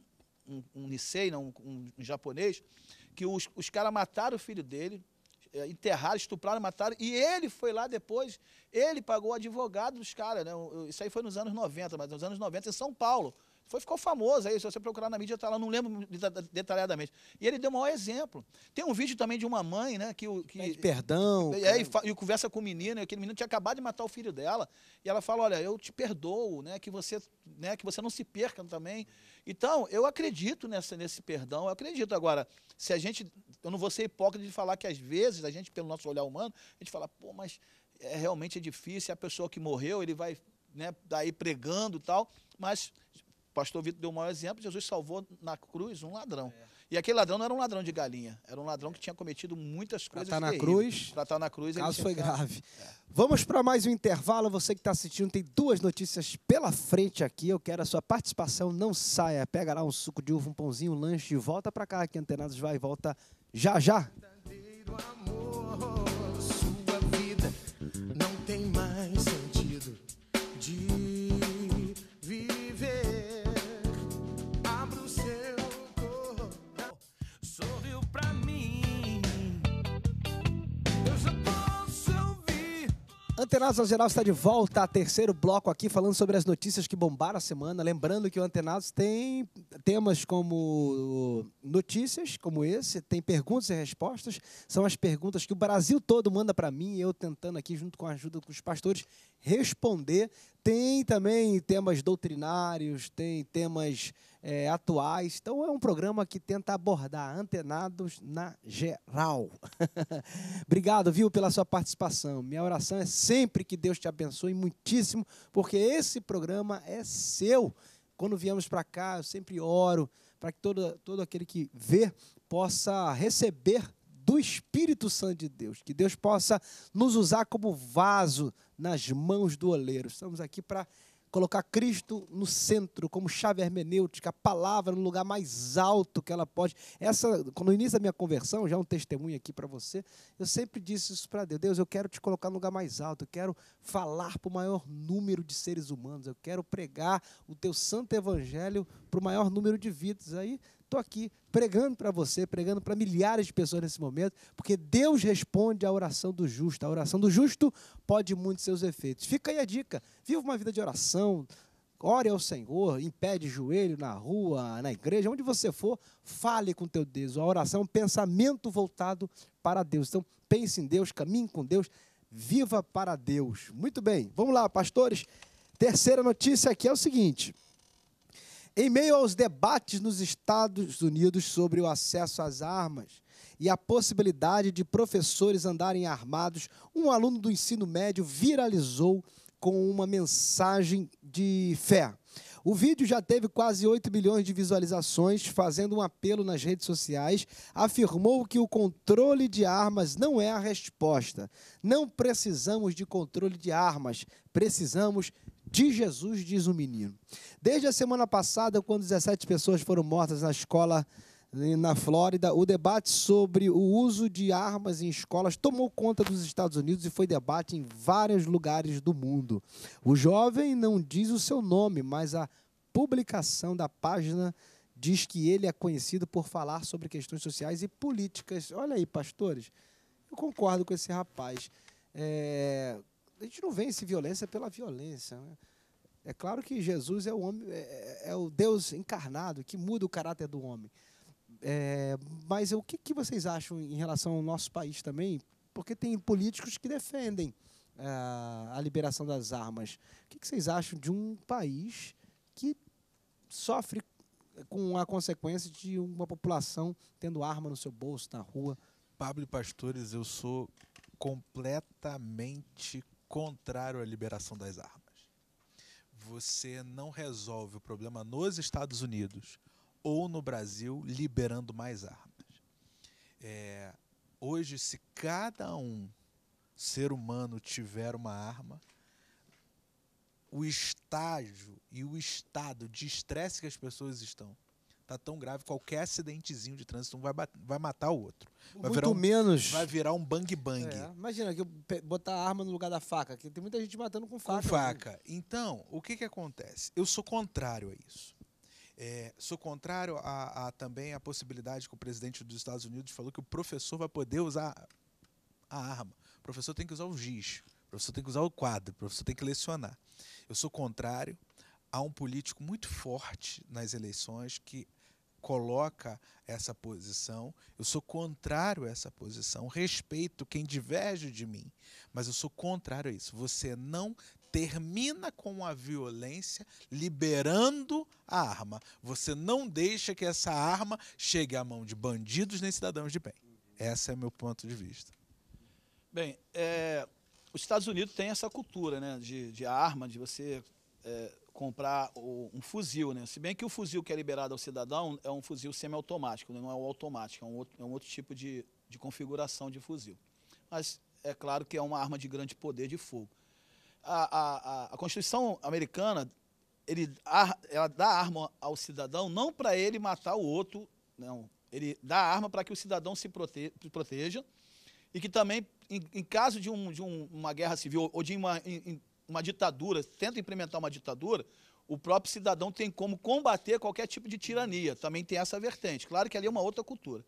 Speaker 3: um, um Nisei, não, um, um japonês, que os, os caras mataram o filho dele, eh, enterraram, estupraram, mataram. E ele foi lá depois, ele pagou o advogado dos caras. Né? Isso aí foi nos anos 90, mas nos anos 90 em São Paulo. Foi, ficou famoso aí, se você procurar na mídia, está lá, não lembro detalhadamente. E ele deu o maior exemplo. Tem um vídeo também de uma mãe, né, que... que Pede perdão. E, é, e, e, conversa com o menino, e aquele menino tinha acabado de matar o filho dela, e ela fala, olha, eu te perdoo, né, que você, né, que você não se perca também. Então, eu acredito nessa, nesse perdão, eu acredito. Agora, se a gente... Eu não vou ser hipócrita de falar que às vezes a gente, pelo nosso olhar humano, a gente fala, pô, mas é, realmente é difícil, é a pessoa que morreu, ele vai né, daí tá pregando e tal, mas pastor Vitor deu o maior exemplo, Jesus salvou na cruz um ladrão. É. E aquele ladrão não era um ladrão de galinha, era um ladrão que tinha cometido muitas coisas. Tá pra estar tá na cruz. Pra na cruz. Caso foi grave.
Speaker 1: É. Vamos para mais um intervalo. Você que está assistindo tem duas notícias pela frente aqui. Eu quero a sua participação. Não saia. Pega lá um suco de uva, um pãozinho, um lanche e volta para cá. Aqui Antenados vai e volta já já. Verdadeiro amor. Antenados Geral está de volta, terceiro bloco aqui, falando sobre as notícias que bombaram a semana. Lembrando que o Antenados tem temas como notícias, como esse, tem perguntas e respostas. São as perguntas que o Brasil todo manda para mim, eu tentando aqui, junto com a ajuda dos pastores, responder. Tem também temas doutrinários, tem temas é, atuais. Então, é um programa que tenta abordar antenados na geral. [laughs] Obrigado, viu, pela sua participação. Minha oração é sempre que Deus te abençoe muitíssimo, porque esse programa é seu. Quando viemos para cá, eu sempre oro para que todo, todo aquele que vê possa receber do Espírito Santo de Deus. Que Deus possa nos usar como vaso nas mãos do oleiro. Estamos aqui para colocar Cristo no centro, como chave hermenêutica, a palavra no lugar mais alto que ela pode. Essa, eu início da minha conversão, já é um testemunho aqui para você, eu sempre disse isso para Deus: Deus, eu quero te colocar no lugar mais alto, eu quero falar para o maior número de seres humanos, eu quero pregar o teu santo evangelho para o maior número de vidas. Aí Estou aqui pregando para você, pregando para milhares de pessoas nesse momento, porque Deus responde à oração do justo. A oração do justo pode muito seus efeitos. Fica aí a dica. Viva uma vida de oração. Ore ao Senhor, em pé de joelho, na rua, na igreja, onde você for, fale com teu Deus. A oração é um pensamento voltado para Deus. Então, pense em Deus, caminhe com Deus, viva para Deus. Muito bem, vamos lá, pastores. Terceira notícia aqui é o seguinte. Em meio aos debates nos Estados Unidos sobre o acesso às armas e a possibilidade de professores andarem armados, um aluno do ensino médio viralizou com uma mensagem de fé. O vídeo já teve quase 8 milhões de visualizações, fazendo um apelo nas redes sociais, afirmou que o controle de armas não é a resposta. Não precisamos de controle de armas, precisamos de Jesus, diz o menino. Desde a semana passada, quando 17 pessoas foram mortas na escola na Flórida, o debate sobre o uso de armas em escolas tomou conta dos Estados Unidos e foi debate em vários lugares do mundo. O jovem não diz o seu nome, mas a publicação da página diz que ele é conhecido por falar sobre questões sociais e políticas. Olha aí, pastores, eu concordo com esse rapaz. É, a gente não vence violência pela violência. Né? É claro que Jesus é o homem, é, é, é, o Deus encarnado que muda o caráter do homem. É, mas o que, que, vocês acham em relação ao nosso país também? Porque tem políticos que defendem a, ah, a liberação das armas. O que, que vocês acham de um país que sofre com a consequência de uma população tendo arma no seu bolso, na rua? Pablo Pastores, eu sou
Speaker 2: completamente contrário à liberação das armas. Você não resolve o problema nos Estados Unidos ou no Brasil liberando mais armas. É, hoje, se cada um ser humano tiver uma arma, o estágio e o estado de estresse que as pessoas estão tá tão grave, qualquer acidentezinho de trânsito um vai, vai matar o outro. Vai Muito um, menos. Vai virar um bang bang. É,
Speaker 1: imagina que eu botar a arma no lugar da faca, que tem muita gente matando com faca. Com né? faca. Né? Então, o que que acontece?
Speaker 2: Eu sou contrário a isso. É, sou contrário a, a, também a possibilidade que o presidente dos Estados Unidos falou que o professor vai poder usar a arma. O professor tem que usar o giz, o professor tem que usar o quadro, o professor tem que lecionar. Eu sou contrário há um político muito forte nas eleições que coloca essa posição. Eu sou contrário a essa posição. Respeito quem diverge de mim, mas eu sou contrário a isso. Você não termina com a violência liberando a arma. Você não deixa que essa arma chegue à mão de bandidos nem cidadãos de bem. Esse é meu ponto de vista.
Speaker 3: Bem, é, os Estados Unidos têm essa cultura né, de, de arma, de você é, comprar um fuzil, né? Se bem que o fuzil que é liberado ao cidadão é um fuzil semiautomático, né? não é o automático, é um outro, é um outro tipo de, de configuração de fuzil. Mas é claro que é uma arma de grande poder de fogo. A, a, a Constituição americana, ele, a, ela dá arma ao cidadão não para ele matar o outro, não. Ele dá arma para que o cidadão se proteja, proteja e que também, em, em caso de, um, de um, uma guerra civil ou de uma... Em, uma ditadura, tenta implementar uma ditadura, o próprio cidadão tem como combater qualquer tipo de tirania. Também tem essa vertente. Claro que ali é uma outra cultura.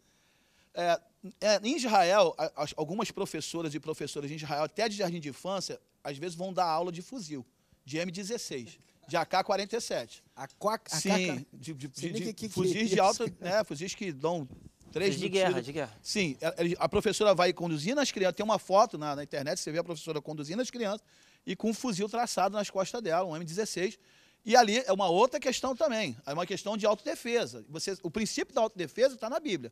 Speaker 3: É, é, em Israel, algumas professoras e professores em Israel, até de jardim de infância, às vezes vão dar aula de fuzil, de M16, de AK-47. AK-47? Sim, de, de, de, de que, fuzis de alta, né, fuzis que dão três de guerra, de guerra. Sim, a, a, professora vai conduzindo as crianças, tem uma foto na, na internet, você vê a professora conduzindo as crianças, e com um fuzil traçado nas costas dela, um M16. E ali é uma outra questão também, é uma questão de autodefesa. Você, o princípio da autodefesa está na Bíblia,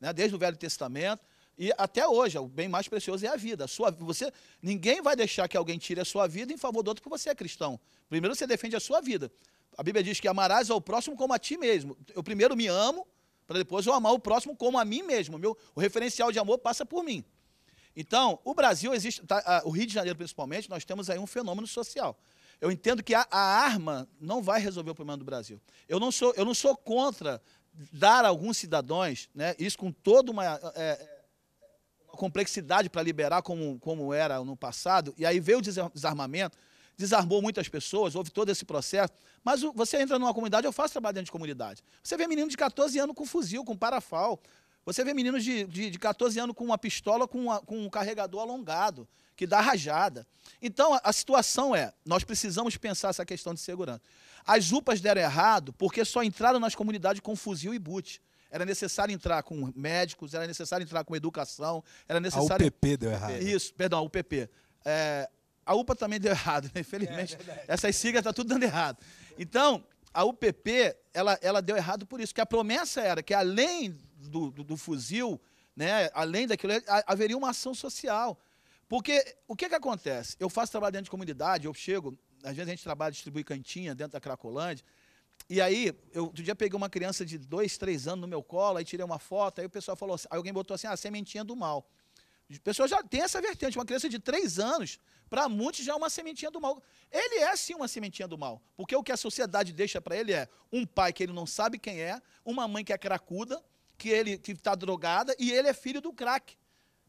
Speaker 3: né? desde o Velho Testamento e até hoje. É o bem mais precioso é a vida. A sua, você, ninguém vai deixar que alguém tire a sua vida em favor do outro porque você é cristão. Primeiro você defende a sua vida. A Bíblia diz que amarás ao próximo como a ti mesmo. Eu primeiro me amo, para depois eu amar o próximo como a mim mesmo. Meu, o referencial de amor passa por mim. Então, o Brasil existe, tá, o Rio de Janeiro principalmente, nós temos aí um fenômeno social. Eu entendo que a, a, arma não vai resolver o problema do Brasil. Eu não sou, eu não sou contra dar a alguns cidadãos, né, isso com toda uma, é, uma complexidade para liberar como, como era no passado, e aí veio o desarmamento, desarmou muitas pessoas, houve todo esse processo, mas você entra numa comunidade, eu faço trabalho dentro de comunidade. Você vê menino de 14 anos com fuzil, com parafal, você vê meninos de, de, de 14 anos com uma pistola com, uma, com um carregador alongado, que dá rajada. Então, a, a situação é: nós precisamos pensar essa questão de segurança. As UPAs deram errado porque só entraram nas comunidades com fuzil e boot era necessário entrar com médicos, era necessário entrar com educação, era necessário. A UPP deu errado. É, isso, perdão, a UPP. É, a UPA também deu errado, né? infelizmente. É, é essas siglas estão tá tudo dando errado. Então, a UPP, ela, ela deu errado por isso, que a promessa era que além do, do, do fuzil, né, além daquilo, é, haveria uma ação social. Porque o que, que acontece? Eu faço trabalho dentro de comunidade, eu chego, às vezes a gente trabalha, distribui cantinha dentro da Cracolândia, e aí, eu outro dia peguei uma criança de dois, três anos no meu colo, aí tirei uma foto, aí o pessoal falou assim, alguém botou assim, a ah, sementinha do mal. O pessoal já tem essa vertente, uma criança de três anos, para muitos já é uma sementinha do mal. Ele é sim uma sementinha do mal, porque o que a sociedade deixa para ele é um pai que ele não sabe quem é, uma mãe que é cracuda, que ele que está drogada e ele é filho do crack.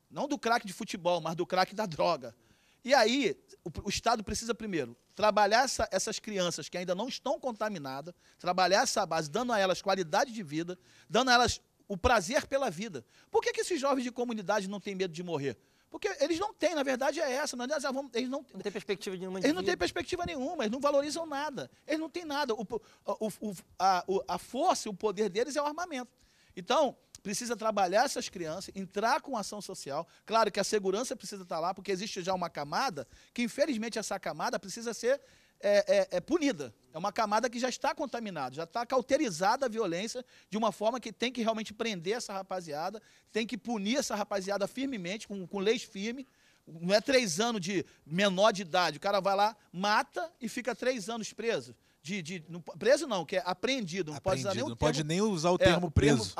Speaker 3: Não do crack de futebol, mas do crack da droga. E aí, o, o Estado precisa primeiro trabalhar essa, essas crianças que ainda não estão contaminadas, trabalhar essa base, dando a elas qualidade de vida, dando a elas o prazer pela vida. Por que, que esses jovens de comunidade não têm medo de morrer? Porque eles não têm, na verdade é essa. Não, é ah, eles não, não têm perspectiva nenhuma. Eles não têm perspectiva nenhuma, eles não valorizam nada. Eles não têm nada. O, o, a, a força o poder deles é o armamento. Então, precisa trabalhar essas crianças, entrar com ação social. Claro que a segurança precisa estar lá, porque existe já uma camada que, infelizmente, essa camada precisa ser é, é, é punida. É uma camada que já está contaminada, já está cauterizada a violência de uma forma que tem que realmente prender essa rapaziada, tem que punir essa rapaziada firmemente, com, com leis firmes. Não é três anos de menor de idade. O cara vai lá, mata e fica três anos preso de, de não, preso não, que é apreendido, não apreendido, pode usar nem o termo, nem usar o é, termo preso.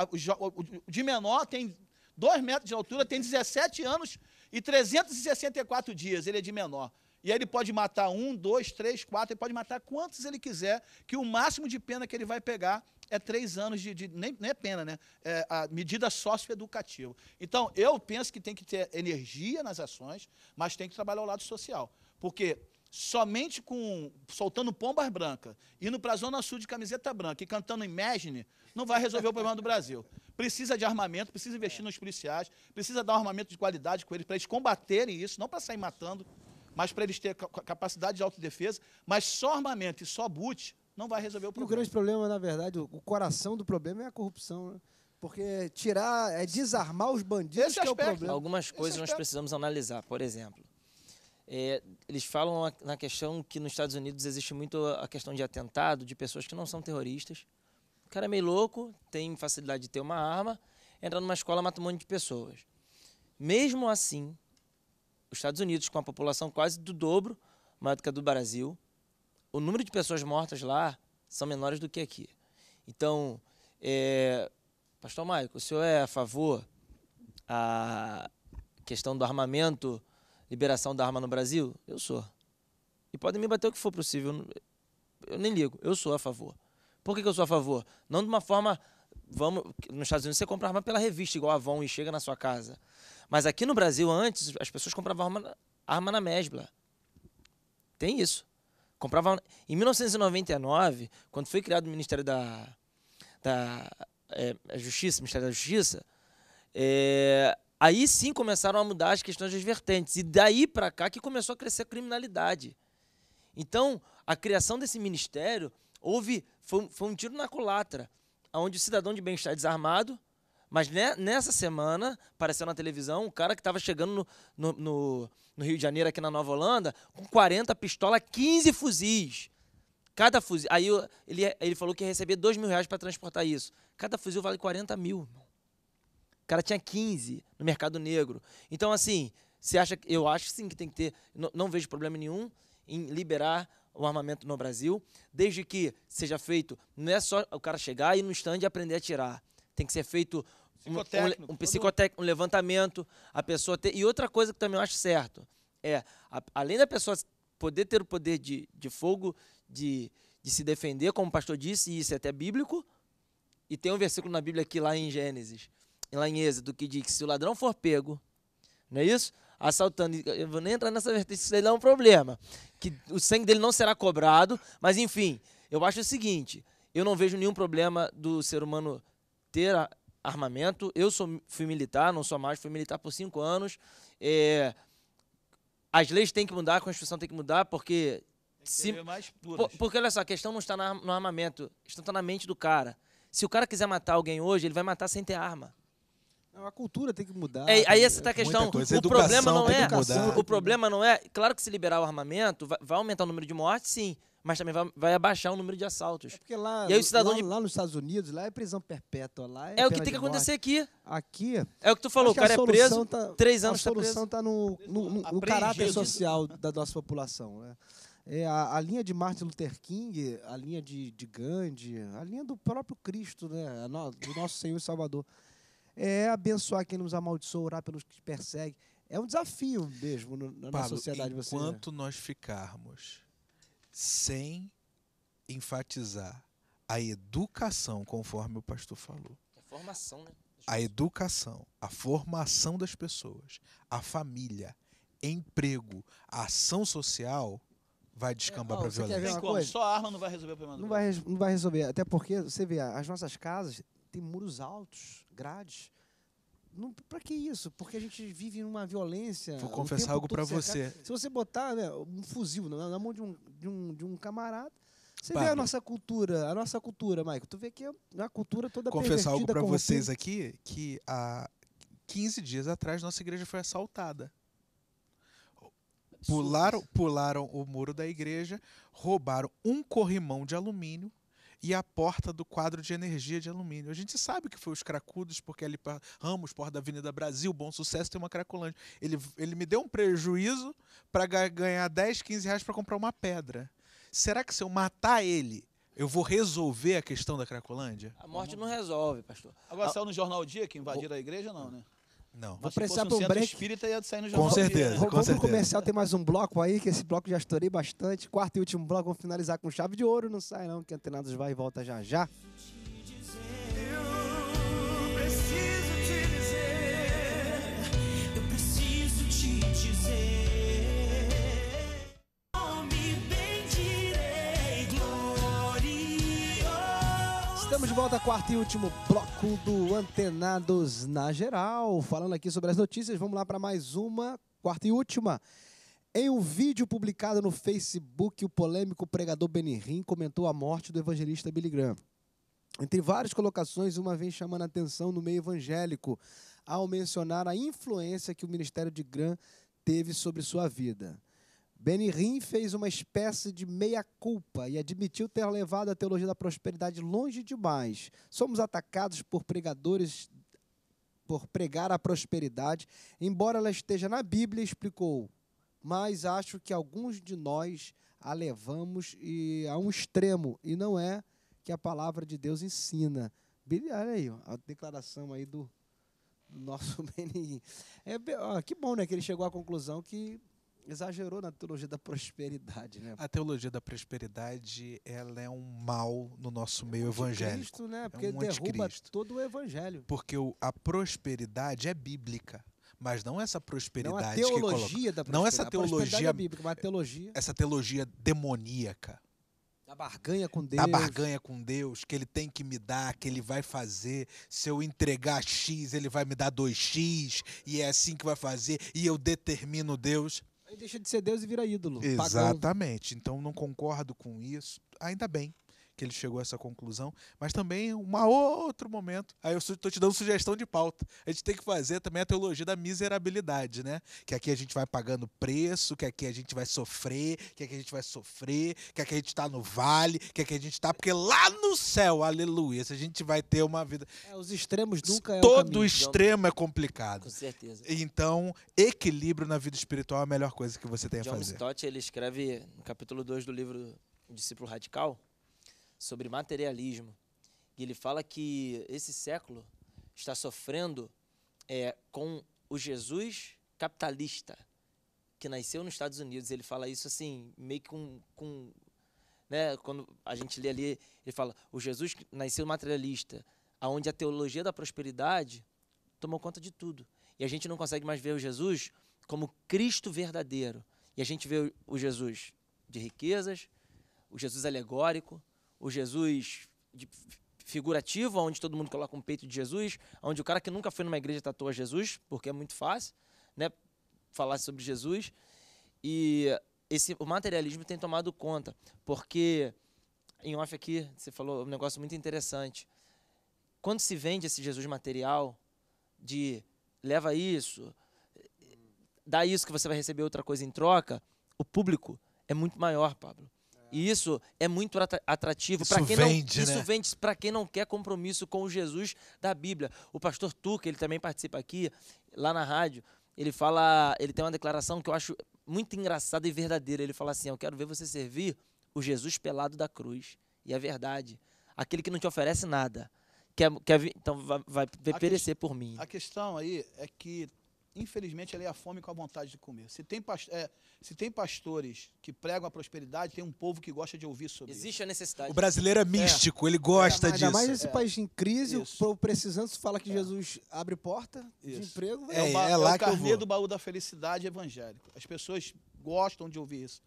Speaker 3: de menor tem 2 metros de altura, tem 17 anos e 364 dias, ele é de menor. E aí ele pode matar um, dois, três, quatro, ele pode matar quantos ele quiser, que o máximo de pena que ele vai pegar é três anos de. de nem, nem é pena, né? É a medida socioeducativa. Então, eu penso que tem que ter energia nas ações, mas tem que trabalhar o lado social. Porque somente com soltando pombas brancas, indo para a Zona Sul de camiseta branca e cantando Imagine, não vai resolver o problema do Brasil. Precisa de armamento, precisa investir nos policiais, precisa dar um armamento de qualidade com eles, para eles combaterem isso, não para sair matando,
Speaker 1: mas para eles terem
Speaker 3: capacidade de autodefesa, mas só armamento e só boot
Speaker 1: não vai resolver o problema. E o grande problema, na verdade, o coração do problema é a corrupção, né? Porque tirar, é desarmar os bandidos Esse que aspecto. é o problema. Algumas coisas nós
Speaker 4: precisamos analisar. Por exemplo, é, eles falam na questão que nos Estados Unidos existe muito a questão de atentado de pessoas que não são terroristas. O cara é meio louco, tem facilidade de ter uma arma, entra numa escola, mata um monte de pessoas. Mesmo assim, os Estados Unidos, com a população quase do dobro maior do que a do Brasil, o número de pessoas mortas lá são menores do que aqui. Então, é, Pastor Maico, o senhor é a favor a questão do armamento liberação da arma no Brasil? Eu sou. E podem me bater o que for possível. Eu nem ligo. Eu sou a favor. Por que, eu sou a favor? Não de uma forma. Vamos, nos Estados Unidos você compra arma pela revista, igual a Avon, e chega na sua casa. Mas aqui no Brasil, antes, as pessoas compravam arma, arma na mesbla. Tem isso. Compravam. Em 1999, quando foi criado o Ministério da, da é, Justiça, Ministério da Justiça, é, Aí sim começaram a mudar as questões das vertentes. E daí para cá que começou a crescer a criminalidade. Então, a criação desse ministério houve foi, foi um tiro na culatra, onde o cidadão de bem está desarmado, mas né, nessa semana apareceu na televisão um cara que estava chegando no, no, no, no, Rio de Janeiro, aqui na Nova Holanda, com 40 pistolas, 15 fuzis. Cada fuzil. Aí ele, ele falou que ia receber 2 mil reais para transportar isso. Cada fuzil vale 40 mil. O cara tinha 15 no mercado negro. Então, assim, você acha que. Eu acho sim que tem que ter. Não, não vejo problema nenhum em liberar o armamento no Brasil, desde que seja feito. Não é só o cara chegar e no stand e aprender a tirar. Tem que ser feito um, um, um psicotécnico, um levantamento, a pessoa ter. E outra coisa que também eu acho certo é, a, além da pessoa poder ter o poder de, de fogo, de, de se defender, como o pastor disse, e isso é até bíblico, e tem um versículo na Bíblia aqui lá em Gênesis lá em Êxodo que diz que se o ladrão for pego, não é isso? Assaltando, eu vou nem entrar nessa vertente, isso daí dá um problema. Que o sangue dele não será cobrado, mas enfim, eu acho o seguinte: eu não vejo nenhum problema do ser humano ter armamento. Eu sou, fui militar, não sou mais, fui militar por cinco anos. É, as leis têm que mudar, a Constituição tem que mudar, porque. Que mais por, porque olha só, a questão não está no armamento, está na mente do cara. Se o cara quiser matar alguém hoje, ele vai matar sem ter arma.
Speaker 1: É a cultura tem que mudar. É, aí essa tá a questão. Coisa, o educação, problema não é. O problema
Speaker 4: não é. Claro que se liberar o armamento, vai, vai aumentar o número de mortes, sim. Mas também vai, vai abaixar o número de assaltos. É porque lá, e aí, o cidadão lá, de...
Speaker 1: lá nos Estados Unidos, lá é prisão perpétua. Lá é, é o que tem que acontecer aqui. Aqui. É o que tu falou, o cara é preso, tá, três anos A tá solução está tá no, no, no, no caráter social da nossa população. Né? É, a, a, linha de Martin Luther King, a linha de, de Gandhi, a linha do próprio Cristo, né? do nosso Senhor e Salvador é abençoar quem nos amaldiçoa, orar pelos que perseguem. É um desafio mesmo no, na sociedade.
Speaker 2: Enquanto você, né? nós ficarmos sem enfatizar a educação, conforme o pastor falou.
Speaker 4: A é formação, né?
Speaker 2: A educação, a formação das pessoas, a família, emprego,
Speaker 1: a ação social, vai descambar é, para violência. Quer ver uma coisa?
Speaker 3: Só arma não vai resolver o problema não
Speaker 1: vai, não vai resolver. Até porque, você vê, as nossas casas têm muros altos grades. Para que isso? Porque a gente vive numa violência. Vou confessar algo para você. Se você botar né, um fuzil na, na mão de um, de um, de um camarada, você Pablo. vê a nossa cultura, a nossa cultura, Maico. Tu vê que é uma cultura toda Confessar algo para vocês
Speaker 2: aqui que há 15 dias atrás nossa
Speaker 1: igreja foi assaltada.
Speaker 2: Pularam, pularam o muro da igreja, roubaram um corrimão de alumínio, e a porta do quadro de energia de alumínio. A gente sabe que foi os cracudos, porque ali para Ramos, porta da Avenida Brasil, Bom Sucesso, tem uma cracolândia. Ele, ele me deu um prejuízo para ganhar 10, 15 reais para comprar uma pedra. Será que se eu matar ele, eu vou resolver a questão da Cracolândia? A morte
Speaker 3: não resolve, pastor. Agora a... saiu no Jornal Dia que invadiram o... a igreja, não, né? Não. Vou precisar para um, um break. espírita ia sair no jornal. Com certeza. Vamos né? comercial,
Speaker 1: tem mais um bloco aí, que esse bloco já estourei bastante. Quarto e último bloco, vamos finalizar com chave de ouro. Não sai não, que Antenados vai e volta já já. Estamos de volta, quarto e último bloco do Antenados na Geral. Falando aqui sobre as notícias, vamos lá para mais uma, quarta e última. Em um vídeo publicado no Facebook, o polêmico pregador Benirim comentou a morte do evangelista Billy Graham. Entre várias colocações, uma vem chamando a atenção no meio evangélico, ao mencionar a influência que o ministério de Graham teve sobre sua vida. Rim fez uma espécie de meia-culpa e admitiu ter levado a teologia da prosperidade longe demais. Somos atacados por pregadores por pregar a prosperidade, embora ela esteja na Bíblia, explicou. Mas acho que alguns de nós a levamos e a um extremo e não é que a palavra de Deus ensina. Olha aí, a declaração aí do, nosso [laughs] Benihim. É, ó, que bom, né, que ele chegou à conclusão que exagerou na teologia da prosperidade, né?
Speaker 2: A teologia da prosperidade, ela é um mal no nosso é meio evangélico. Cristo, né? Porque é um derruba
Speaker 1: todo o evangelho.
Speaker 2: Porque o, a prosperidade é bíblica. Mas não essa prosperidade não a teologia da prosperidade. Não essa teologia. É bíblica, mas teologia. Essa teologia demoníaca.
Speaker 1: Da barganha
Speaker 2: com Deus. Da barganha com Deus, que ele tem que me dar, que ele vai fazer. Se eu entregar X, ele vai me dar 2X, e é assim que vai fazer, e eu determino Deus
Speaker 1: deixa de ser Deus e vira ídolo. Exatamente.
Speaker 2: Pagão. Então não concordo com isso. Ainda bem que ele chegou a essa conclusão, mas também um outro momento. Aí eu estou te dando sugestão de pauta. A gente tem que fazer também a teologia da miserabilidade, né? Que aqui a gente vai pagando preço, que aqui a gente vai sofrer, que aqui a gente vai sofrer, que aqui a gente está no vale, que aqui a gente está porque lá no céu, aleluia, se a gente vai ter uma vida. É, os extremos nunca é Todo extremo é complicado. Com certeza. Então, equilíbrio na vida espiritual é a melhor coisa
Speaker 1: que você tem John a fazer. John
Speaker 4: Stott, ele escreve no capítulo 2 do livro o discípulo radical, sobre materialismo. E ele fala que esse século está sofrendo é, com o Jesus capitalista, que nasceu nos Estados Unidos. Ele fala isso assim, meio que com. com né, quando a gente lê ali, ele fala: o Jesus nasceu materialista, aonde a teologia da prosperidade tomou conta de tudo. E a gente não consegue mais ver o Jesus como Cristo verdadeiro. E a gente vê o Jesus de riquezas, o Jesus alegórico, o Jesus figurativo, onde todo mundo coloca um peito de Jesus, onde o cara que nunca foi numa igreja tatua Jesus, porque é muito fácil, né, falar sobre Jesus. E esse o materialismo tem tomado conta, porque em off aqui você falou um negócio muito interessante. Quando se vende esse Jesus material de leva isso, dá isso que você vai receber outra coisa em troca, o público é muito maior, Pablo. E isso é muito atrativo para quem vende, não, isso né? vende para quem não quer compromisso com o Jesus da Bíblia. O pastor Tuca, ele também participa aqui lá na rádio. Ele fala, ele tem uma declaração que eu acho muito engraçada e verdadeira. Ele fala assim: "Eu quero ver você servir o Jesus pelado da cruz". E é verdade. Aquele que não te oferece nada, quer, quer então vai, vai perecer que, por mim. A
Speaker 3: questão aí é que infelizmente, ela é a fome com a vontade de comer. Se tem, é, se tem pastores que pregam a prosperidade, tem um povo que gosta de ouvir sobre Existe isso. a necessidade. O brasileiro
Speaker 1: é, é. místico, é. ele gosta é, disso. Ainda mais esse é. país em crise, isso. o povo
Speaker 3: precisando, se fala que é. Jesus
Speaker 1: abre porta isso. de emprego. É, é, é, é lá o carnê
Speaker 3: do baú da felicidade evangélico. As pessoas gostam de ouvir isso.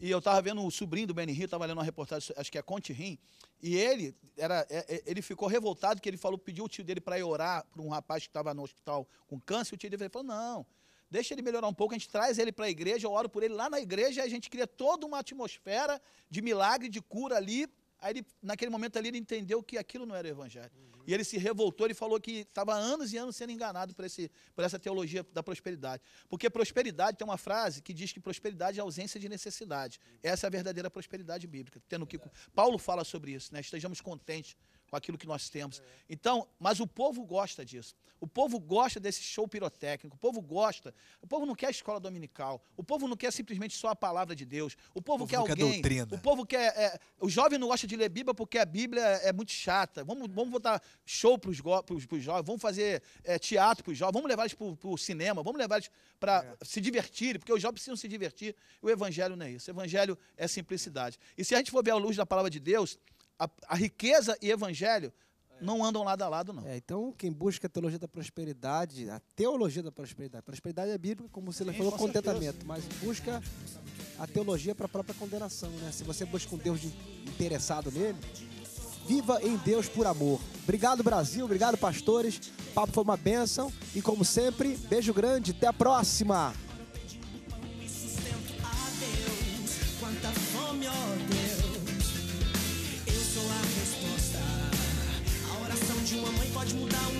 Speaker 3: E eu estava vendo o sobrinho do Benny Hill, estava lendo uma reportagem, acho que é Conte Rim, e ele, era, é, é, ele ficou revoltado que ele falou, pediu o tio dele para ir orar para um rapaz que estava no hospital com câncer, e o tio dele falou, não, deixa ele melhorar um pouco, a gente traz ele para a igreja, eu oro por ele lá na igreja, a gente cria toda uma atmosfera de milagre, de cura ali, Aí ele, naquele momento ali, ele entendeu que aquilo não era o evangelho. Uhum. E ele se revoltou e falou que estava anos e anos sendo enganado por, esse, por essa teologia da prosperidade. Porque prosperidade tem uma frase que diz que prosperidade é ausência de necessidade. Essa é a verdadeira prosperidade bíblica. Tendo que, Paulo fala sobre isso, né? Estejamos contentes com aquilo que nós temos. Então, mas o povo gosta disso. O povo gosta desse show pirotécnico, o povo gosta. O povo não quer escola dominical, o povo não quer simplesmente só a palavra de Deus. O povo, o povo quer alguém. Quer o povo quer. É, o jovem não gosta de ler Bíblia porque a Bíblia é, é muito chata. Vamos, vamos botar show para os jovens, vamos fazer é, teatro para os jovens, vamos levar eles para o cinema, vamos levar eles para é. se divertirem, porque os jovens precisam se divertir. O evangelho não é isso. O evangelho é simplicidade. E se a gente for ver à luz da palavra de Deus,
Speaker 1: a, a riqueza e evangelho não andam lado a lado, não. É, então, quem busca a teologia da prosperidade, a teologia da prosperidade, prosperidade é bíblica, como você Sim, falou, com contentamento, mas busca a teologia para a própria condenação, né? Se você busca um Deus de, interessado nele, viva em Deus por amor. Obrigado, Brasil, obrigado, pastores. O papo foi uma bênção e, como sempre, beijo grande, até a próxima!
Speaker 4: 出道。